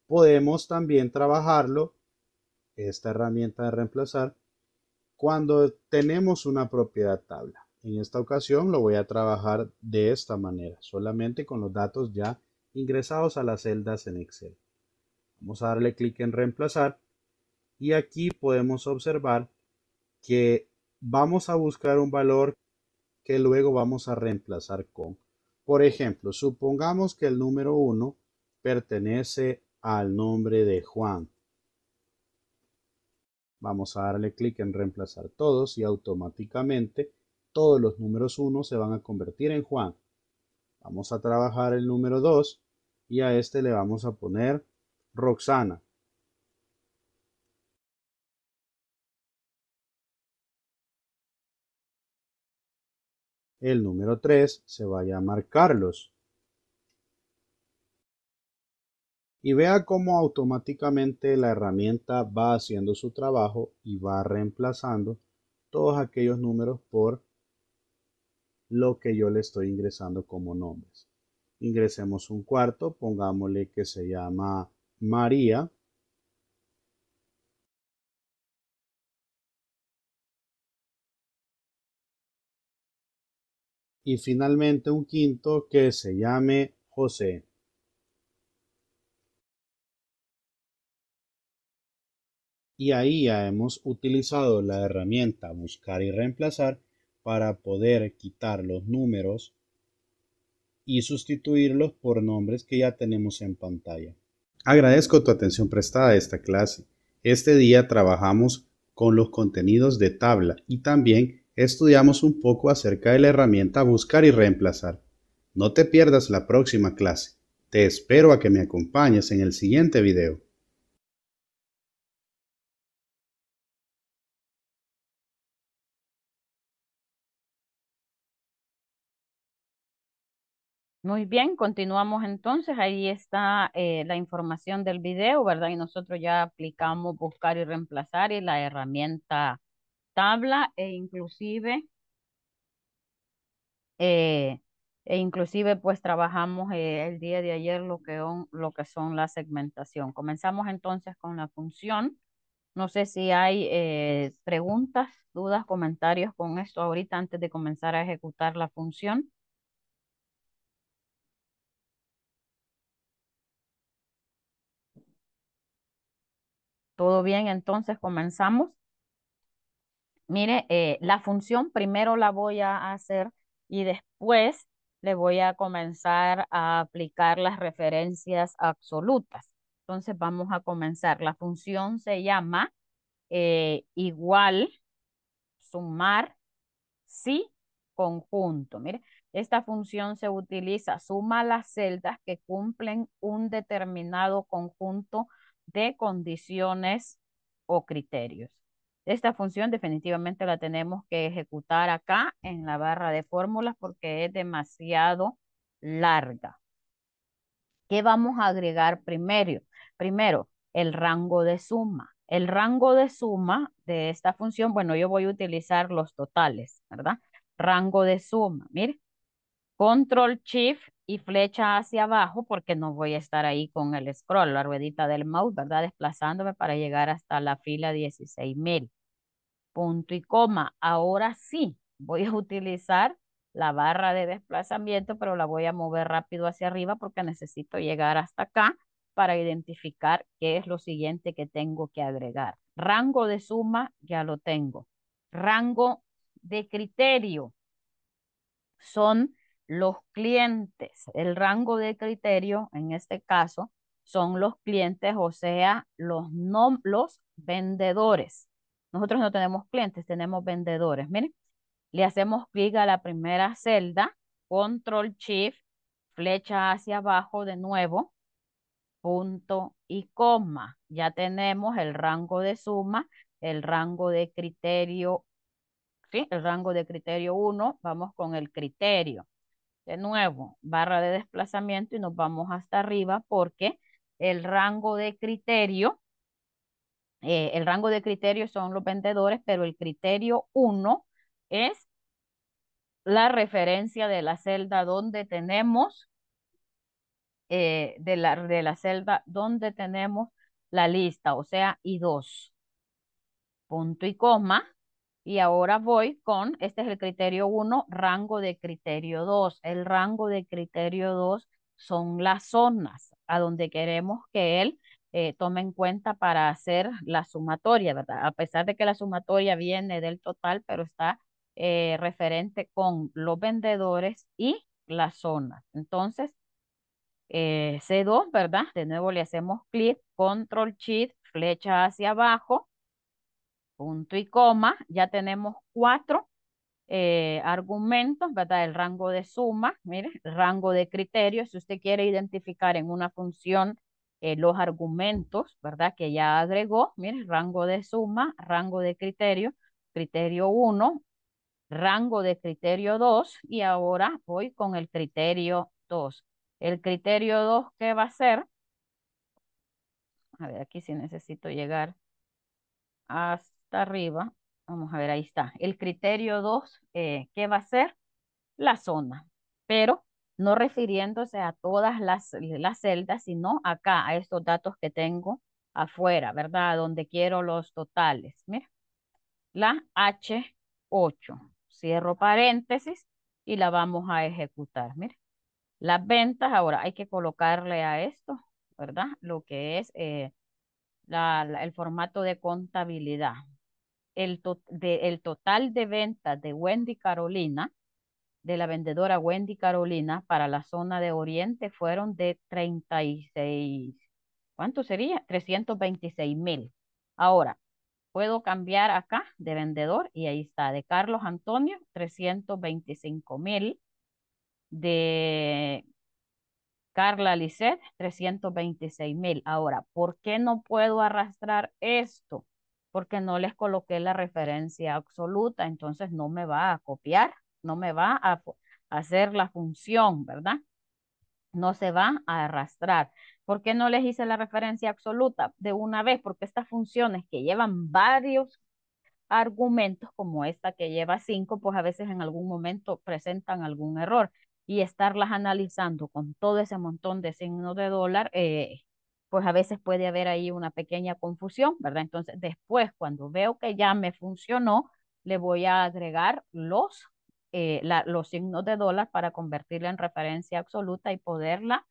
Podemos también trabajarlo, esta herramienta de reemplazar, cuando tenemos una propiedad tabla. En esta ocasión lo voy a trabajar de esta manera, solamente con los datos ya ingresados a las celdas en Excel. Vamos a darle clic en reemplazar y aquí podemos observar que vamos a buscar un valor que luego vamos a reemplazar con. Por ejemplo, supongamos que el número 1 pertenece al nombre de Juan. Vamos a darle clic en reemplazar todos y automáticamente todos los números 1 se van a convertir en Juan. Vamos a trabajar el número 2 y a este le vamos a poner Roxana. El número 3 se va a marcarlos y vea cómo automáticamente la herramienta va haciendo su trabajo y va reemplazando todos aquellos números por lo que yo le estoy ingresando como nombres. Ingresemos un cuarto, pongámosle que se llama María. Y finalmente un quinto que se llame José. Y ahí ya hemos utilizado la herramienta buscar y reemplazar para poder quitar los números y sustituirlos por nombres que ya tenemos en pantalla. Agradezco tu atención prestada a esta clase. Este día trabajamos con los contenidos de tabla y también estudiamos un poco acerca de la herramienta Buscar y Reemplazar. No te pierdas la próxima clase. Te espero a que me acompañes en el siguiente video. Muy bien, continuamos entonces. Ahí está eh, la información del video, ¿verdad? Y nosotros ya aplicamos buscar y reemplazar y la herramienta tabla e inclusive, eh, e inclusive pues trabajamos eh, el día de ayer lo que, lo que son la segmentación. Comenzamos entonces con la función. No sé si hay preguntas, dudas, comentarios con esto ahorita antes de comenzar a ejecutar la función. ¿Todo bien? Entonces comenzamos. Mire, eh, la función primero la voy a hacer y después le voy a comenzar a aplicar las referencias absolutas. Entonces vamos a comenzar. La función se llama eh, igual sumar si conjunto. Mire, esta función se utiliza, suma las celdas que cumplen un determinado conjunto de condiciones o criterios. Esta función definitivamente la tenemos que ejecutar acá en la barra de fórmulas porque es demasiado larga. ¿Qué vamos a agregar primero? Primero, el rango de suma. El rango de suma de esta función, bueno, yo voy a utilizar los totales, ¿verdad? Rango de suma, mire. Control Shift y flecha hacia abajo porque no voy a estar ahí con el scroll, la ruedita del mouse, ¿verdad? Desplazándome para llegar hasta la fila 16.000. Punto y coma. Ahora sí, voy a utilizar la barra de desplazamiento, pero la voy a mover rápido hacia arriba porque necesito llegar hasta acá para identificar qué es lo siguiente que tengo que agregar. Rango de suma, ya lo tengo. Rango de criterio. Son los clientes, el rango de criterio en este caso son los clientes, o sea, los, los vendedores. Nosotros no tenemos clientes, tenemos vendedores. Miren, le hacemos clic a la primera celda, control shift, flecha hacia abajo de nuevo, punto y coma. Ya tenemos el rango de suma, el rango de criterio, ¿sí? El rango de criterio 1, vamos con el criterio. De nuevo, barra de desplazamiento y nos vamos hasta arriba porque el rango de criterio, eh, el rango de criterio son los vendedores, pero el criterio 1 es la referencia de la celda donde tenemos, eh, de, la, de la celda donde tenemos la lista, o sea, y 2 Punto y coma. Y ahora voy con, este es el criterio 1, rango de criterio 2. El rango de criterio 2 son las zonas a donde queremos que él eh, tome en cuenta para hacer la sumatoria, ¿verdad? A pesar de que la sumatoria viene del total, pero está eh, referente con los vendedores y las zonas. Entonces, eh, C2, ¿verdad? De nuevo le hacemos clic, control shift, flecha hacia abajo punto y coma, ya tenemos cuatro eh, argumentos, ¿verdad? El rango de suma, mire, rango de criterio. si usted quiere identificar en una función eh, los argumentos, ¿verdad? Que ya agregó, mire, rango de suma, rango de criterio, criterio 1, rango de criterio 2 y ahora voy con el criterio 2. El criterio 2, ¿qué va a ser? A ver, aquí si necesito llegar hasta arriba, vamos a ver, ahí está, el criterio 2, eh, ¿qué va a ser? La zona, pero no refiriéndose a todas las, las celdas, sino acá, a estos datos que tengo afuera, ¿verdad? Donde quiero los totales, mira, la H8, cierro paréntesis y la vamos a ejecutar, mira. Las ventas, ahora hay que colocarle a esto, ¿verdad? Lo que es eh, la, el formato de contabilidad el, de, el total de ventas de Wendy Carolina, de la vendedora Wendy Carolina para la zona de Oriente fueron de 36, ¿cuánto sería? 326 mil. Ahora, puedo cambiar acá de vendedor y ahí está, de Carlos Antonio, 325 mil, de Carla Lisset, 326 mil. Ahora, ¿por qué no puedo arrastrar esto? porque no les coloqué la referencia absoluta, entonces no me va a copiar, no me va a hacer la función, ¿verdad? No se va a arrastrar. ¿Por qué no les hice la referencia absoluta de una vez? Porque estas funciones que llevan varios argumentos, como esta que lleva cinco, pues a veces en algún momento presentan algún error y estarlas analizando con todo ese montón de signos de dólar eh, pues a veces puede haber ahí una pequeña confusión, ¿verdad? Entonces, después, cuando veo que ya me funcionó, le voy a agregar los, eh, los signos de dólar para convertirla en referencia absoluta y poderla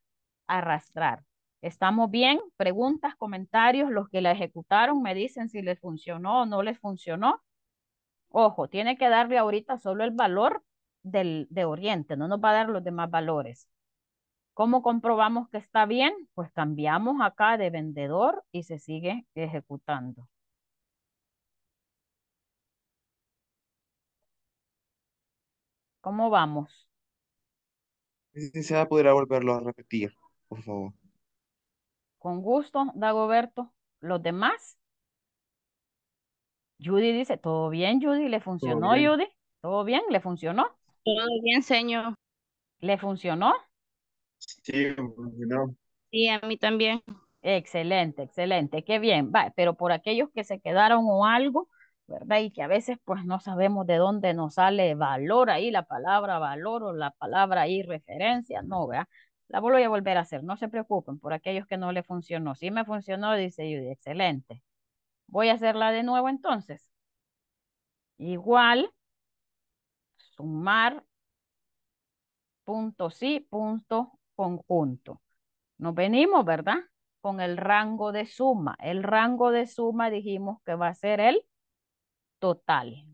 arrastrar. ¿Estamos bien? Preguntas, comentarios, los que la ejecutaron me dicen si les funcionó o no les funcionó. Ojo, tiene que darle ahorita solo el valor del, de Oriente, no nos va a dar los demás valores. ¿Cómo comprobamos que está bien? Pues cambiamos acá de vendedor y se sigue ejecutando. ¿Cómo vamos? Licenciada, ¿podría volverlo a repetir, por favor? Con gusto, Dagoberto. ¿Los demás? Judy dice, ¿todo bien, Judy? ¿Le funcionó, Judy? ¿Todo bien? ¿Le funcionó? Todo bien, señor. ¿Le funcionó? Sí, a mí también. Excelente, excelente, qué bien. Va, pero por aquellos que se quedaron o algo, ¿verdad? Y que a veces pues no sabemos de dónde nos sale valor ahí, la palabra valor o la palabra ahí referencia, no, ¿verdad? La voy a volver a hacer, no se preocupen por aquellos que no le funcionó. Si me funcionó, dice excelente. Voy a hacerla de nuevo entonces. Igual, sumar punto sí, punto conjunto. Nos venimos, ¿verdad? Con el rango de suma. El rango de suma dijimos que va a ser el total.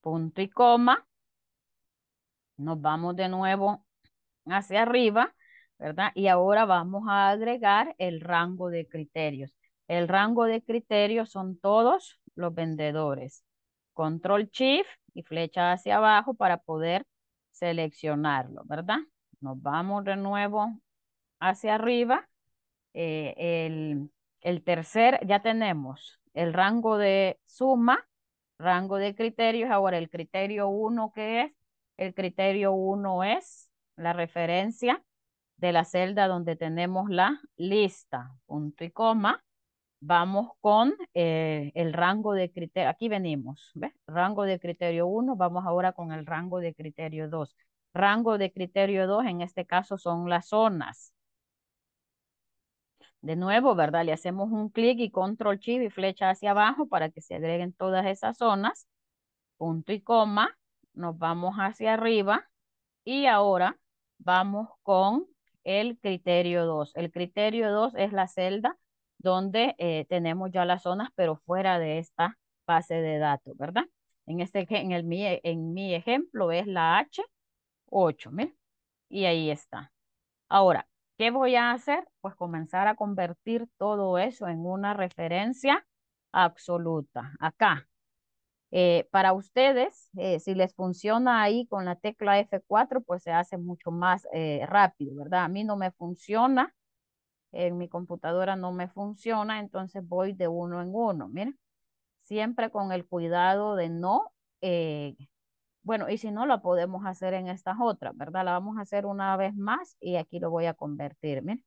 Punto y coma. Nos vamos de nuevo hacia arriba, ¿verdad? Y ahora vamos a agregar el rango de criterios. El rango de criterios son todos los vendedores. Control Shift y flecha hacia abajo para poder seleccionarlo, ¿verdad? Nos vamos de nuevo hacia arriba. Eh, el, el tercer, ya tenemos el rango de suma, rango de criterios. Ahora, el criterio 1, ¿qué es? El criterio 1 es la referencia de la celda donde tenemos la lista, punto y coma. Vamos con eh, el rango de criterio. Aquí venimos, ¿ves? Rango de criterio 1, vamos ahora con el rango de criterio 2. Rango de criterio 2, en este caso, son las zonas. De nuevo, ¿verdad? Le hacemos un clic y control shift y flecha hacia abajo para que se agreguen todas esas zonas. Punto y coma. Nos vamos hacia arriba. Y ahora vamos con el criterio 2. El criterio 2 es la celda donde eh, tenemos ya las zonas, pero fuera de esta base de datos, ¿verdad? En, este, en, el, en mi ejemplo es la H8, mil y ahí está. Ahora, ¿qué voy a hacer? Pues comenzar a convertir todo eso en una referencia absoluta, acá. Eh, para ustedes, eh, si les funciona ahí con la tecla F4, pues se hace mucho más rápido, ¿verdad? A mí no me funciona en mi computadora no me funciona, entonces voy de uno en uno, miren, siempre con el cuidado de no, eh, bueno, y si no la podemos hacer en estas otras, ¿verdad? La vamos a hacer una vez más y aquí lo voy a convertir, miren.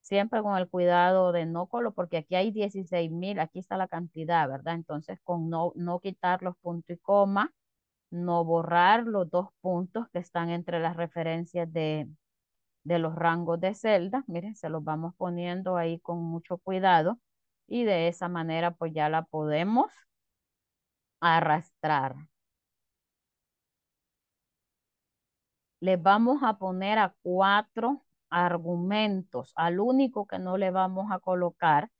Siempre con el cuidado de no colo, porque aquí hay 16 mil, aquí está la cantidad, ¿verdad? Entonces, con no, no quitar los puntos y coma, no borrar los dos puntos que están entre las referencias de, de los rangos de celda. Miren, se los vamos poniendo ahí con mucho cuidado y de esa manera pues ya la podemos arrastrar. Le vamos a poner a cuatro argumentos, al único que no le vamos a colocar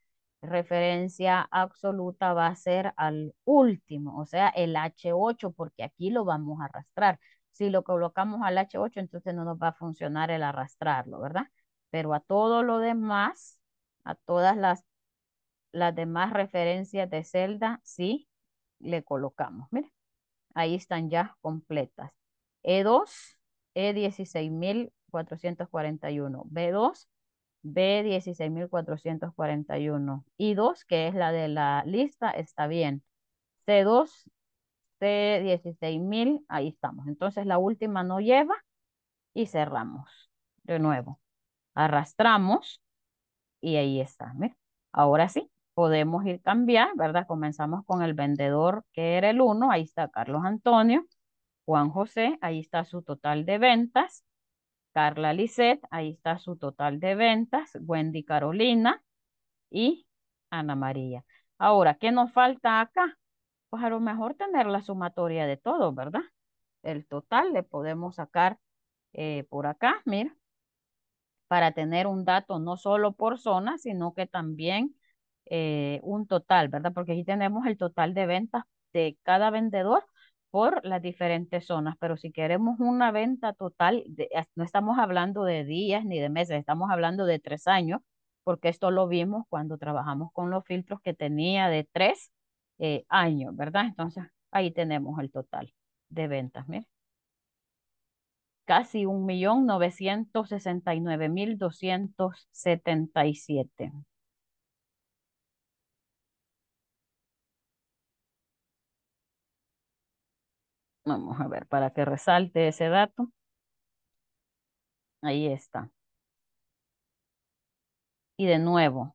referencia absoluta va a ser al último, o sea, el H8, porque aquí lo vamos a arrastrar. Si lo colocamos al H8, entonces no nos va a funcionar el arrastrarlo, ¿verdad? Pero a todo lo demás, a todas las, las demás referencias de celda, sí le colocamos. Miren, ahí están ya completas. E2, E16441. B2, B16441. I2, que es la de la lista, está bien. C2, de 16 mil, ahí estamos. Entonces la última no lleva y cerramos de nuevo. Arrastramos y ahí está. Ahora sí, podemos ir cambiar, ¿verdad? Comenzamos con el vendedor que era el uno, ahí está Carlos Antonio, Juan José, ahí está su total de ventas, Carla Lisette, ahí está su total de ventas, Wendy Carolina y Ana María. Ahora, ¿qué nos falta acá? Pues, a lo mejor tener la sumatoria de todo, ¿verdad? El total le podemos sacar eh, por acá, mira, para tener un dato no solo por zona, sino que también eh, un total, ¿verdad? Porque aquí tenemos el total de ventas de cada vendedor por las diferentes zonas, pero si queremos una venta total, no estamos hablando de días ni de meses, estamos hablando de tres años, porque esto lo vimos cuando trabajamos con los filtros que tenía de tres eh, año, ¿verdad? Entonces ahí tenemos el total de ventas, miren. Casi 1.969.277. Vamos a ver, para que resalte ese dato. Ahí está. Y de nuevo,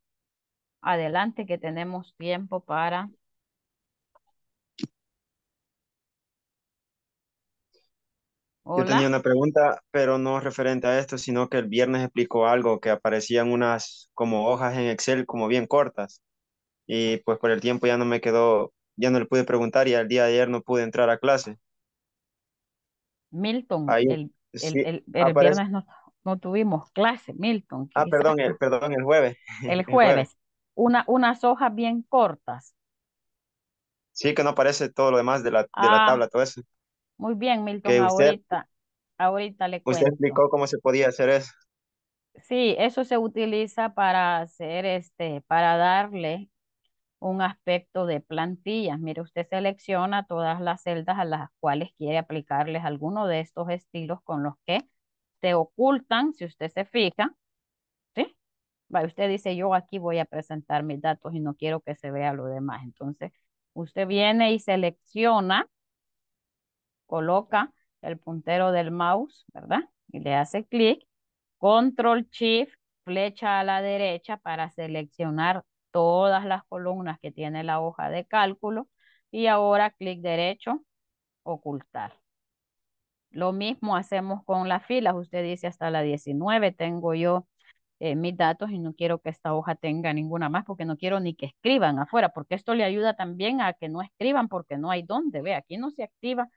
Adelante que tenemos tiempo para... Yo tenía una pregunta, pero no referente a esto, sino que el viernes explicó algo que aparecían unas como hojas en Excel como bien cortas. Y pues por el tiempo ya no me quedó, ya no le pude preguntar y al día de ayer no pude entrar a clase. Milton, el, el, el viernes no, no, tuvimos clase, Milton. Ah, perdón, el, perdón, el jueves. El jueves unas hojas bien cortas. Sí, que no aparece todo lo demás de la, de la ah. tabla, todo eso. Muy bien, Milton, ahorita, ahorita le cuento. Usted explicó cómo se podía hacer eso. Sí, eso se utiliza para hacer este, para darle un aspecto de plantillas. Mire, usted selecciona todas las celdas a las cuales quiere aplicarles alguno de estos estilos con los que te ocultan, si usted se fija, usted dice, yo aquí voy a presentar mis datos y no quiero que se vea lo demás. Entonces, usted viene y selecciona, coloca el puntero del mouse, ¿verdad? Y le hace clic, control shift, flecha a la derecha para seleccionar todas las columnas que tiene la hoja de cálculo y ahora clic derecho, ocultar. Lo mismo hacemos con las filas, usted dice hasta la 19 tengo yo eh, mis datos y no quiero que esta hoja tenga ninguna más porque no quiero ni que escriban afuera, porque esto le ayuda también a que no escriban porque no hay dónde. Ve, aquí no se activa,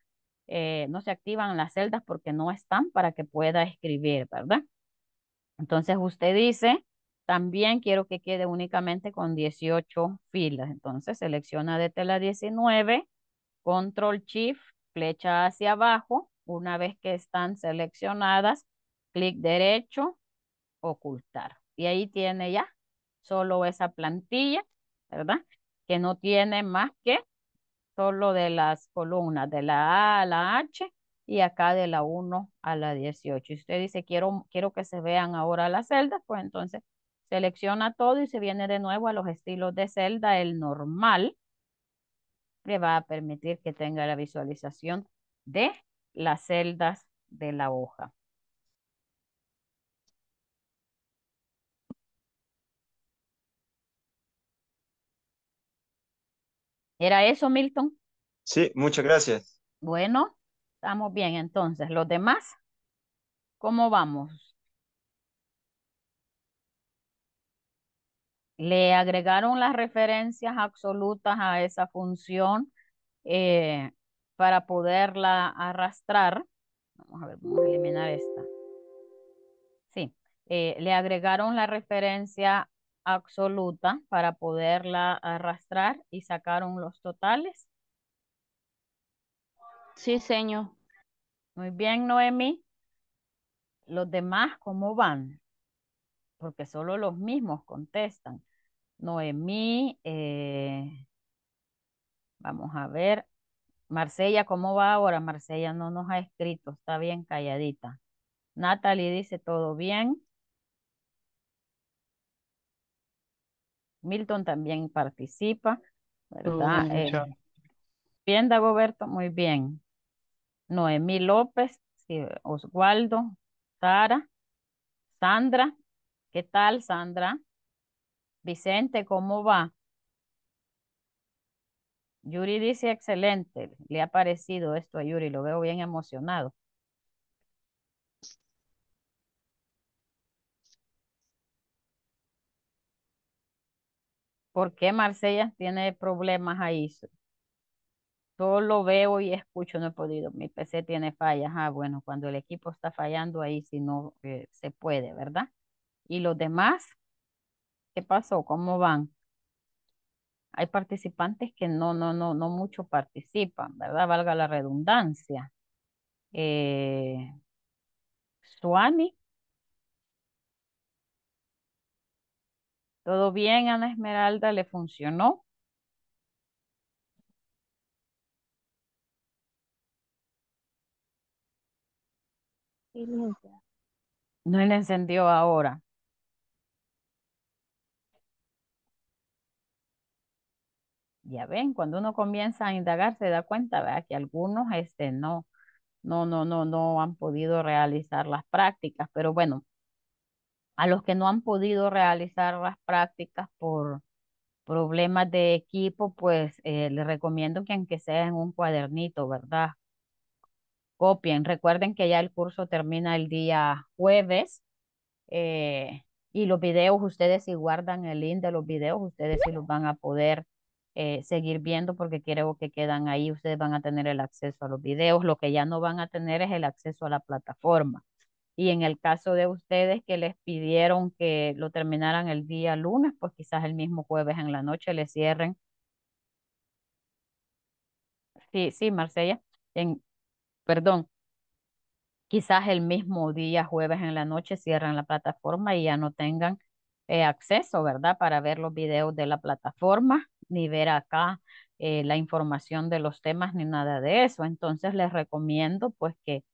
eh, no se activan las celdas porque no están para que pueda escribir, ¿verdad? Entonces usted dice, también quiero que quede únicamente con 18 filas. Entonces selecciona de tela 19, control shift, flecha hacia abajo. Una vez que están seleccionadas, clic derecho, ocultar. Y ahí tiene ya solo esa plantilla, ¿verdad? Que no tiene más que solo de las columnas de la A a la H y acá de la 1 a la 18. Y usted dice, quiero, quiero que se vean ahora las celdas, pues entonces selecciona todo y se viene de nuevo a los estilos de celda, el normal, le va a permitir que tenga la visualización de las celdas de la hoja. ¿Era eso, Milton? Sí, muchas gracias. Bueno, estamos bien entonces. ¿Los demás? ¿Cómo vamos? Le agregaron las referencias absolutas a esa función eh, para poderla arrastrar. Vamos a ver, vamos a eliminar esta. Sí, eh, le agregaron la referencia absoluta para poderla arrastrar y sacaron los totales. Sí, señor. Muy bien, Noemí. ¿Los demás cómo van? Porque solo los mismos contestan. Noemí, eh, vamos a ver. Marcella, ¿cómo va ahora? Marcella no nos ha escrito, está bien calladita. Natalie dice todo bien. Milton también participa, ¿verdad? Este, bien, Dagoberto, muy bien. Noemí López, Oswaldo, Sara, Sandra, ¿qué tal Sandra? Vicente, ¿cómo va? Yuri dice excelente, le ha parecido esto a Yuri, lo veo bien emocionado. ¿Por qué Marsella tiene problemas ahí? Solo veo y escucho, no he podido. Mi PC tiene fallas. Ah, bueno, cuando el equipo está fallando ahí, si no eh, se puede, ¿verdad? ¿Y los demás? ¿Qué pasó? ¿Cómo van? Hay participantes que no, no, no, no mucho participan, ¿verdad? Valga la redundancia. Eh, Suani ¿Todo bien, Ana Esmeralda? ¿Le funcionó? No le encendió ahora. Ya ven, cuando uno comienza a indagar se da cuenta, ¿verdad? Que algunos este, no, no, no, no, no han podido realizar las prácticas. Pero bueno, a los que no han podido realizar las prácticas por problemas de equipo, pues eh, les recomiendo que aunque sea en un cuadernito, ¿verdad? Copien. Recuerden que ya el curso termina el día jueves eh, y los videos, ustedes si guardan el link de los videos, ustedes si los van a poder eh, seguir viendo porque quiero que quedan ahí, ustedes van a tener el acceso a los videos. Lo que ya no van a tener es el acceso a la plataforma. Y en el caso de ustedes que les pidieron que lo terminaran el día lunes, pues quizás el mismo jueves en la noche le cierren. Sí, sí, Marcella. En, perdón, quizás el mismo día, jueves en la noche, cierran la plataforma y ya no tengan eh, acceso, ¿verdad? Para ver los videos de la plataforma, ni ver acá eh, la información de los temas, ni nada de eso. Entonces les recomiendo pues que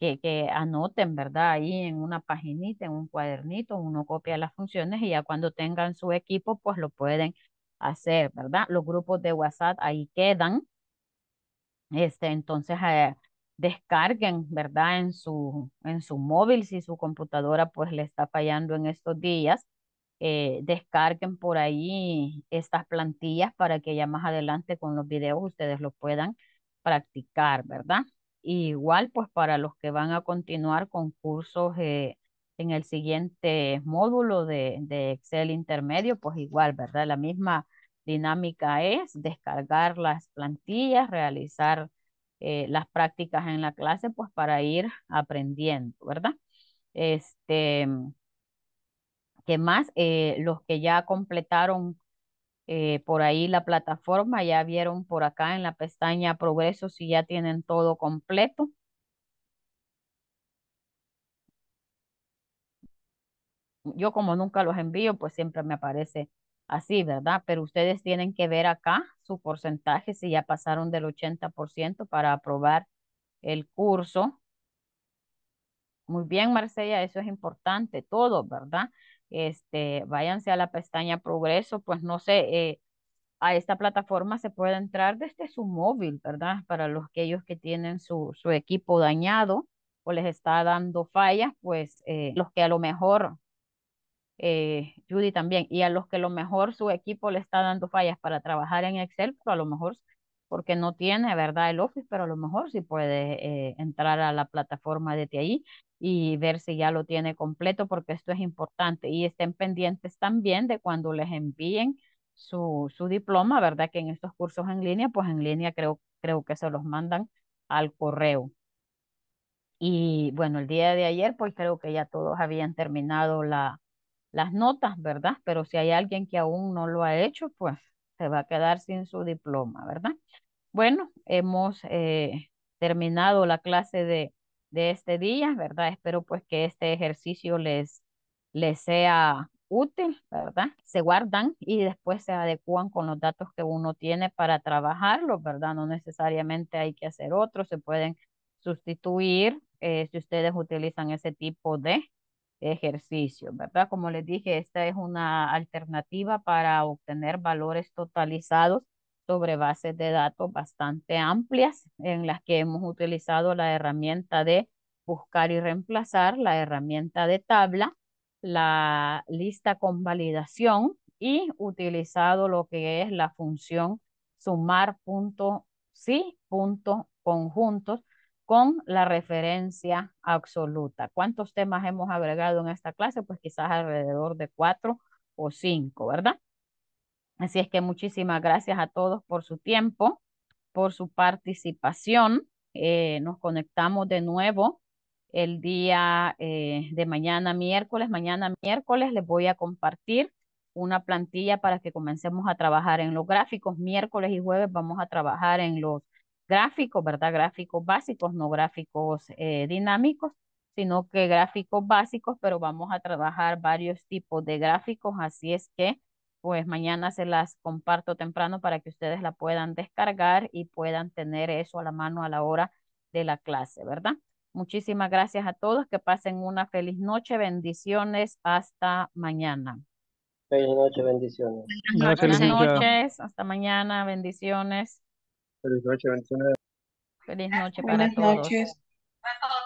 que, anoten, ¿verdad? Ahí en una paginita, en un cuadernito, uno copia las funciones y ya cuando tengan su equipo, pues lo pueden hacer, ¿verdad? Los grupos de WhatsApp ahí quedan. Este, entonces, eh, descarguen, ¿verdad? En su, en su móvil, si su computadora pues le está fallando en estos días, eh, descarguen por ahí estas plantillas para que ya más adelante con los videos ustedes lo puedan practicar, ¿verdad? igual, pues para los que van a continuar con cursos eh, en el siguiente módulo de, Excel intermedio, pues igual, ¿verdad? La misma dinámica es descargar las plantillas, realizar eh, las prácticas en la clase, pues para ir aprendiendo, ¿verdad? Este, ¿qué más? Eh, los que ya completaron eh, por ahí la plataforma, ya vieron por acá en la pestaña progreso si ya tienen todo completo. Yo como nunca los envío, pues siempre me aparece así, ¿verdad? Pero ustedes tienen que ver acá su porcentaje, si ya pasaron del 80% para aprobar el curso. Muy bien, Marcella, eso es importante, todo, ¿verdad? este, váyanse a la pestaña Progreso, pues no sé, eh, a esta plataforma se puede entrar desde su móvil, ¿verdad? Para los ellos que tienen su, su equipo dañado o les está dando fallas, pues eh, los que a lo mejor, eh, Judy también, y a los que a lo mejor su equipo le está dando fallas para trabajar en Excel, pero pues a lo mejor porque no tiene, ¿verdad? El Office, pero a lo mejor sí puede entrar a la plataforma desde ahí y ver si ya lo tiene completo, porque esto es importante. Y estén pendientes también de cuando les envíen su, su diploma, ¿verdad? Que en estos cursos en línea, pues en línea creo, creo que se los mandan al correo. Y bueno, el día de ayer, pues creo que ya todos habían terminado la, las notas, ¿verdad? Pero si hay alguien que aún no lo ha hecho, pues se va a quedar sin su diploma, ¿verdad? Bueno, hemos eh, terminado la clase de de este día, ¿verdad? Espero pues que este ejercicio les, les sea útil, ¿verdad? Se guardan y después se adecuan con los datos que uno tiene para trabajarlos, ¿verdad? No necesariamente hay que hacer otro, se pueden sustituir eh, si ustedes utilizan ese tipo de ejercicio, ¿verdad? Como les dije, esta es una alternativa para obtener valores totalizados sobre bases de datos bastante amplias en las que hemos utilizado la herramienta de buscar y reemplazar, la herramienta de tabla, la lista con validación y utilizado lo que es la función sumar punto, sí, punto conjuntos con la referencia absoluta. ¿Cuántos temas hemos agregado en esta clase? Pues quizás alrededor de cuatro o cinco, ¿verdad? Así es que muchísimas gracias a todos por su tiempo, por su participación. Eh, nos conectamos de nuevo el día eh, de mañana miércoles. Mañana miércoles les voy a compartir una plantilla para que comencemos a trabajar en los gráficos. Miércoles y jueves vamos a trabajar en los gráficos, ¿verdad? Gráficos básicos, no gráficos eh, dinámicos, sino que gráficos básicos, pero vamos a trabajar varios tipos de gráficos. Así es que pues mañana se las comparto temprano para que ustedes la puedan descargar y puedan tener eso a la mano a la hora de la clase, ¿verdad? Muchísimas gracias a todos, que pasen una feliz noche, bendiciones, hasta mañana. Feliz noche, bendiciones. Buenas noches, hasta mañana, bendiciones. Feliz noche, bendiciones. Feliz noche para todos.